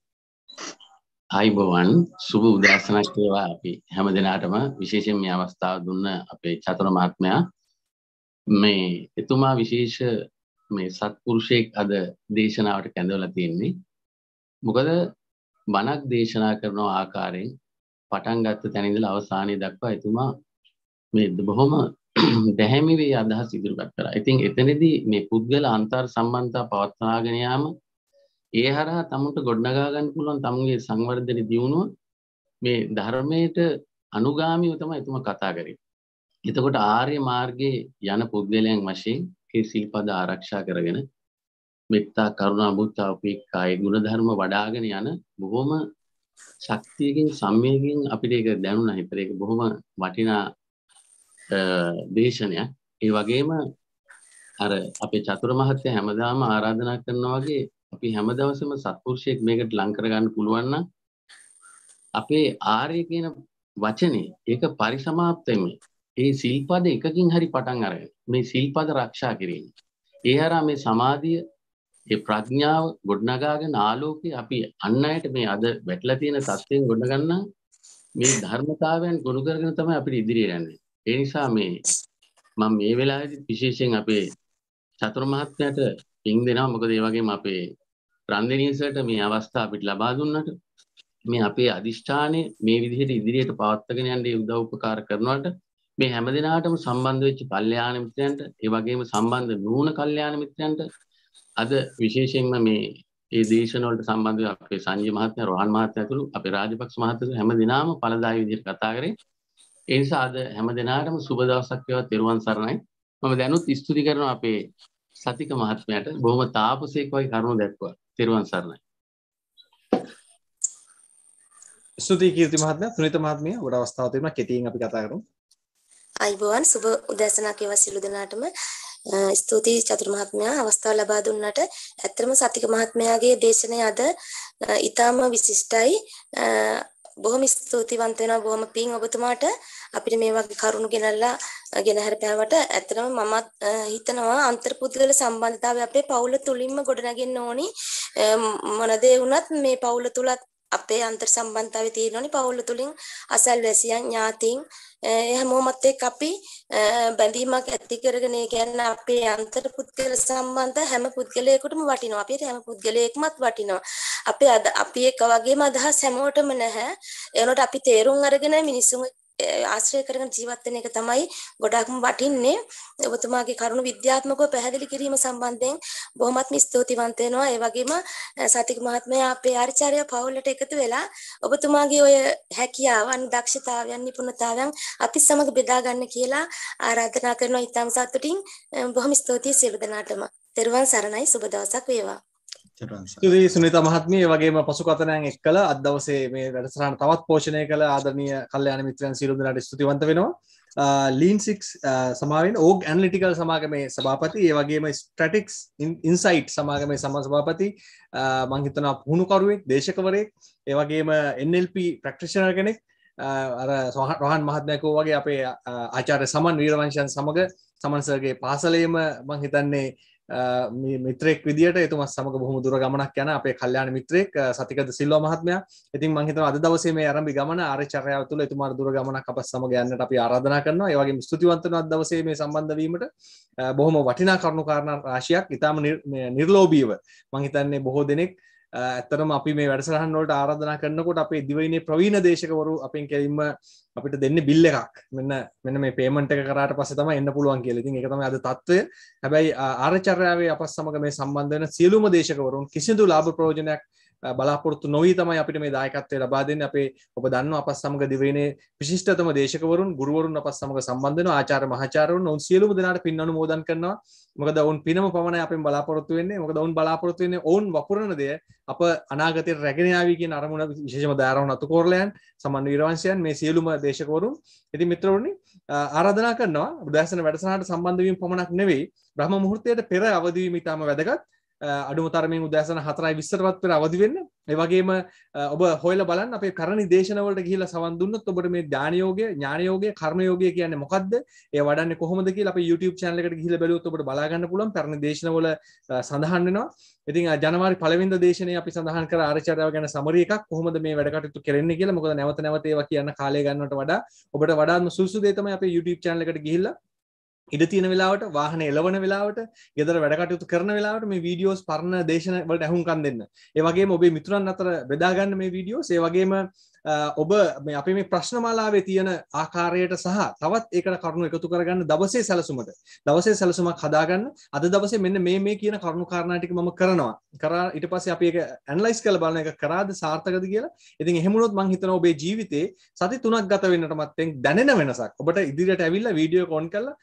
අයිබවන් සුබ උදෑසනක් ඒවා අපි හැම දෙනාටම විශේෂෙන් මේ අවස්ථාව දුන්න අපේ චතුර මහත්මයා මේ එතුමා විශේෂ මේ සත්පුරුෂයෙක් අද දේශනාවට කැඳවලා තියෙන්නේ මොකද බණක් දේශනා කරන ආකාරයෙන් පටන් ගත්ත තැනින්දලා අවසානයේ දක්වා එතුමා මේ බොහොම දැහැමිවේ අදහස් ඉදිරිපත් කරා. ඉතින් එතනදී මේ පුද්ගල අන්තර් සම්බන්ධතා පවත්වාගෙන යාම ඒ හරහා තමුන්ට ගොඩනගා ගන්න පුළුවන් තමුන්ගේ සංවර්ධන දියුණුව මේ ධර්මයට අනුගාමීව තමයි එතුමා කතා කරේ. එතකොට ආර්ය මාර්ගයේ යන පුද්ගලයන් වශයෙන් මේ සිල්පද ආරක්ෂා කරගෙන මෙත්තා කරුණා මුත්තා උපේක්ඛායි ගුණධර්ම වඩාගෙන යන බොහොම ශක්තියකින් සම්මේගයෙන් අපිට ඒක දැනුණා. හිතට ඒක බොහොම වටිනා දේශනයක් ඒ වගේම අර අපේ චතුර මහත්තය හැමදාම ආරාධනා කරනවා වගේ අපි හැමදවසම සත්පුරුෂයෙක් මේකට ලං කරගන්න පුළුවන් නම් අපේ ආර්ය කියන වචනේ ඒක පරිසමාප්ත වෙන්නේ ඒ සිල්පද එකකින් හරි පටන් අරගෙන මේ සිල්පද ආරක්ෂා කිරීම. ඒ හරහා මේ සමාධිය ඒ ප්‍රඥාව ගොඩනගාගෙන ආලෝකේ අපි අන් අයට මේ අද වැටලා තියෙන තත්ත්වයෙන් ගොඩනගන්න මේ ධර්මතාවයන් ගොනු කරගෙන තමයි අපිට ඉදිරියට යන්නේ. ඒ නිසා මේ මම මේ වෙලාවේදී විශේෂයෙන් අපේ චතුර මහත්මයාට පින් දෙනවා මොකද ඒ වගේම අපේ රන්දිනීසට මේ අවස්ථාව අපිට ලබා දුන්නට මේ අපේ අදිෂ්ඨානය මේ විදිහට ඉදිරියට පවත්වාගෙන යන්න උදව් උපකාර කරනවට මේ හැම දිනාටම සම්බන්ධ වෙච්ච කල්යාණ මිත්‍රයන්ට ඒ වගේම සම්බන්ධ නුවණ කල්යාණ මිත්‍රයන්ට අද විශේෂයෙන්ම මේ ඒ දේශන වලට සම්බන්ධ අපේ සංජය මහත්මයා රෝහන් මහත්මයා ඇතුළු අපේ රාජපක්ෂ මහත්මයා හැම දිනාම ඵලදායී විදිහට කතා කරේ ඒ නිසා අද හැම දිනාටම සුබ දවසක් වේවා තෙරුවන් සරණයි. මම දැනුත් ස්තුති කරනවා අපේ සතික මහත්මයාට බොහොම තාපසේක වගේ කරුණ දැක්වුවා. තෙරුවන් සරණයි. ස්තුති කීර්ති මහත්මයා, සුනිත මහත්මිය ඔබට අවස්ථාව තිබුණා කෙටියෙන් අපි කතා කරමු. අයිබෝවන් සුබ උදෑසනක් වේවා සිළු දෙනාටම. ස්තුතියි චතුර මහත්මයා අවස්ථාව ලබා දුන්නට. ඇත්තම සතික මහත්මයාගේ දේශනය අද ඊටාම විශිෂ්ටයි. බොහොම ස්තුතිවන්ත වෙනවා බොහොම පිං ඔබතුමාට අපිට මේ වගේ කරුණු ගෙනල්ලා ගෙන හැරපෑවට ඇත්තටම මමත් හිතනවා අන්තර්පුද්ගල සම්බන්ධතාවය අපේ පවුල තුලින්ම ගොඩනගෙන්න ඕනි මොන දේ වුණත් මේ පවුල තුලත් අපේ අන්තර් සම්බන්ධතාවය තියෙනෝනේ පවුල තුලින් අසල්වැසියන් ඥාතීන් හැමෝමත් එක්ක අපි බැඳීමක් ඇති කරගෙන ඒ කියන්නේ අපේ අන්තර් පුද්ගල සම්බන්ධ හැම පුද්ගලයෙකුටම වටිනවා. අපිට හැම පුද්ගලයෙක්මත් වටිනවා. අපේ අපි එක වගේම අදහස් හැමෝටම නැහැ. ඒනොට අපි තේරුම් අරගෙන මිනිස්සුන් ආශ්‍රය කරගෙන ජීවත් වෙන එක තමයි ගොඩක්ම වටින්නේ ඔබතුමාගේ කරුණ විද්‍යාත්මකව පැහැදිලි කිරීම සම්බන්ධයෙන් බොහොමත්ම ස්තුතිවන්ත වෙනවා ඒ වගේම සතික මහත්මයා අපේ ආචාර්ය පවුලට එකතු වෙලා ඔබතුමාගේ ඔය හැකියාවන් දක්ෂතාවයන් නිපුණතාවයන් අපි සමග බෙදා ගන්න කියලා ආරාධනා කරනවා ඉතාම සතුටින් බොහොම ස්තුතියි සියලු දෙනාටම තෙරුවන් සරණයි සුබ දවසක් වේවා තුදී සුනිත මහත්මිය වගේම පසු කතනයන් එක් කළ අදවසේ මේ වැඩසරහන තවත් පෝෂණය කළ ආදරනය කල්ලයාන මිත්‍රයන් සිරුදනට ස්තුතිවන්ත වෙනවා ලීන්සික් සමාවෙන් ඕග ඇන්ලිටිකල් සමාගමේ සභාපති ඒ වගේම ස්ටටික්ස් ඉන්සයිට් සමාගමේ සම සභාපති මංහිතන පුහුණුකරුවෙක් දේශකවරයෙක් ඒවගේම එල්ප ප්‍රක්ටිෂනර් කෙනෙක් අර රහන් මහත්මයකෝ වගේ අපේ ආචාර සමන් වීරවංශයන් සමඟ සමන්සර්ගේ පාසලේම මංහිතන්නේ මිත්‍රෙක් විදිට එතුම සමක බොහම දුර ගමනක් යන අපේ කල්්‍යයාන මිත්‍රෙක් සතිකද සිල්ලෝ මහත්මය ඉතින් මහිත අද දවසේ මේ අරම්ි ගමන ආරචරය තුළ එතුමාර දුර ගමන අප සම ගන්න අපි ආරධන කරන ඒවගේ ස්තුතිවන්තන අදවසේ මේ සම්බන්ධවීමට බොහොම වටිනා කරුණු කාරණ රාශයක් ඉතාම නිර්ලෝබීව මහිතන්නේ බොහෝ දෙනෙක් ඇත්තනම අපි මේ වැඩසරහන්වලට ආරාධනා කරනකොට අපේ දිවයිනේ ප්‍රවීණ දේශකවරු අපෙන් කෙලින්ම අපිට දෙන්න බිල් එකක් මෙන්න මෙන්න මේ පේමන්ට් එක කරාට පස්සේ තමයි එන්න පුළුවන් කියලා. ඉතින් ඒක තමයි අද තත්ත්වය. හැබැයි ආරචර්යාවේ අප සමග මේ සම්බන්ධ වෙන සියලුම දේශකවරුන් කිසිදු ලාභ ප්‍රයෝජනයක් බලාපොරත්තු නොවී තමයි අපිට මේ දායකත්වය ලබා දෙන්න අපේ ඔබ දන්න අප සමග දිවයිනේ විශිෂ්ටතම දේශකවරුන් ගුරුවරුන් අප සමග සම්බන්ධන ආචාර මහාචාරවරුන් ඔවුන් සියලුම දෙනාට පින් අනුමෝදන් කරනවා මොකද ඔවුන් පිනම පමණයි අපෙන් බලාපොරොත්තු වෙන්නේ මොකද ඔවුන් බලාපොරොත්තු වෙන්නේ ඔවුන් වපුරන දේ අප අනාගතයට රැගෙන යාවි කියන අරමුණ විශේෂම දාරවුන් අතුකෝරලයන් සමන් වීරවංශයන් මේ සියලුම දේශකවරුන් ඉතින් මිත්‍රවරුනි ආරාධනා කරනවා බුදාසන වැඩසටහනට සම්බන්ධ වීම පමණක් නෙවෙයි බ්‍රහ්ම මුහුර්තයට පෙර අවදි වීම ඉතාම වැදගත් අඩුමතරමින් උදෑසන හතරයි විස්සරවත් පෙර අවදිවෙන්න ඒවගේම ඔබ හොල බලන් අප කරණ දේශනවලට කියල සවන්දුන්නත් ඔබට මේ ධානයෝග ඥානයෝගේ කර්මයෝගය කියන්න මොකක්ද ඒ වඩන්න කොහොමද කියලා අප YouTube චැනලකට හිල බැලුවොත් ඔබට බලාගන්න පුළුවන් පරණ දේශනවල සඳහන් වෙනවා ඉතින් ජනවාරි පළවෙනිද දේශනය අපි සඳහන් කර ආරචාර්යව ගැන සමරි එකක් කොහොමද මේ වැඩ කටයුතු කරන්නේ කියලා මොකද නැවත නැවත ඒවා කියන්න කාලය ගන්නට වඩා ඔබට වඩාත්ම සුසු දේ තමයි අපේ YouTube චැනලකට ගිහිල්ලා ඉඩ තියෙන වෙලාවට වාහන එලවන වෙලාවට ගෙදර වැඩකටයුතු කරන වෙලාවට මේ වීඩියෝස් පරණ දේශන වලට ඇහුම්කන් දෙන්න. ඒ වගේම ඔබේ මිතුරන් අතර බෙදා ගන්න මේ වීඩියෝස්. ඒ වගේම ඔබ මේ අපි මේ ප්‍රශ්න මාලාවේ තියෙන ආකාරයට සහ තවත් ඒකට කරුණු එකතු කරගන්න දවසේ සැලසුමට දවසේ සැලසුමක් හදාගන්න අද දවසේ මෙන්න මේ මේ කියන කරුණු කාරණා ටික මම කරනවා කරා ඊට පස්සේ අපි ඒක ඇනලයිස් කරලා බලන එක කරාද සාර්ථකද කියලා ඉතින් එහෙම වුණොත් මම හිතනවා ඔබේ ජීවිතේ සති තුනක් ගත වෙන්නට මත්තෙන් දැනෙන වෙනසක් ඔබට ඉදිරියට ඇවිල්ලා වීඩියෝ කෝන් කරලා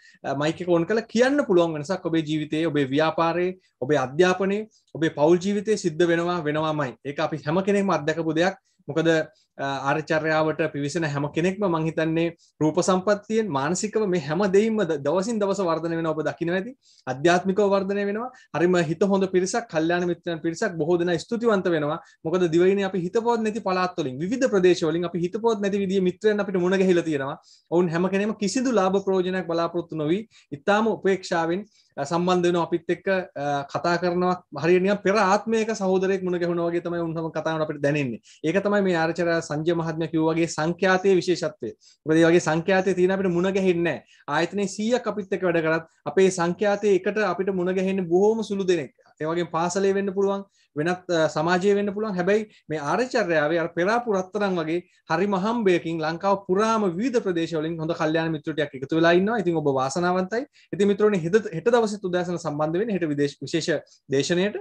මයික් එක ඕන් කරලා කියන්න පුළුවන් වෙනසක් ඔබේ ජීවිතයේ ඔබේ ව්‍යාපාරයේ ඔබේ අධ්‍යාපනයේ ඔබේ පෞල් ජීවිතයේ සිද්ධ වෙනවා වෙනවාමයි ඒක අපි හැම කෙනෙක්ම අත්දකපු දෙයක් මොකද ආර්චර්යාවට පිවිසෙන හැම කෙනෙක්ම මංහිතන්නේ රූප සම්පත්තියෙන් මානසිකව මේ හැම දෙයිම දවසින් දවස වර්ධන වෙන ඔබ දකින ඇති අධ්‍යාත්මිකව වර්ධනය වෙනවා හරිම හිත හොඳ පිරිසක් කල්්‍යාන මිත්‍රයන් පිරිසක් බොහෝ දෙනා ස්තුතිවන්ත වෙනවා මොකද දිවයින අපි හිතපොත් නැති පලාත්වලින් විධ ප්‍රදේශවලින් අපි හිතපොත් නැති විදිිය මිත්‍රයන් අපිට මුණ ගැහිලා තියෙනවා ඔවුන් හැම කෙනෙම කිසිදු ලාභ ප්‍රෝජනයක් බලාපොරොත්තු නොවී ඉතාම උපේක්ෂාවෙන් සම්බන්ධ වෙන අපිත් එක්ක කතා කරනවා හරිනිය පෙර ආත්මයක සහෝදරෙක් මුණ ගැහුණා වගේ තමයි උන්වම කතාවට අපිට දැනෙන්නේ. ඒක තමයි මේ ආචාර්ය සංජය මහත්මයා කිව්වා වගේ සංඛ්‍යාතයේ විශේෂත්වය. මොකද මේ වගේ සංඛ්‍යාතයේ තියෙන අපිට මුණ ගැහෙන්නේ නැහැ. ආයතනයේ 100ක් අපිත් එක්ක වැඩ කරත් අපේ සංඛ්‍යාතයේ එකට අපිට මුණ ගැහෙන්නේ බොහෝම සුළු දෙනෙක්. ඒ වගේම පාසලේ වෙන්න පුළුවන් වෙනත් සමාජය වෙන්න පුළුවන් හැබැයි මේ ආරචර්යාවේ අර පෙරාපු රත්තරන් වගේ හරි මහම්බයකින් ලංකාව පුරාම විවිධ ප්‍රදේශවලින් හොඳ කල්යාණ මිත්‍රටියක් එකතු වෙලා ඉන්නවා. ඉතින් ඔබ වාසනාවන්තයි. ඉතින් මිත්‍රෝනි හෙට හෙට දවසෙත් උදෑසන සම්බන්ධ වෙන්න හෙට විදේශ විශේෂ දේශනයට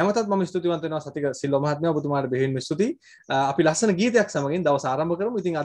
නැවතත් මම ස්තුතිවන්ත වෙනවා සතික සිල්ව මහත්මයා ඔබතුමාට බෙහෙවින්ම ස්තුතියි. අපි ලස්සන ගීතයක් සමගින් දවස ආරම්භ කරමු. ඉතින්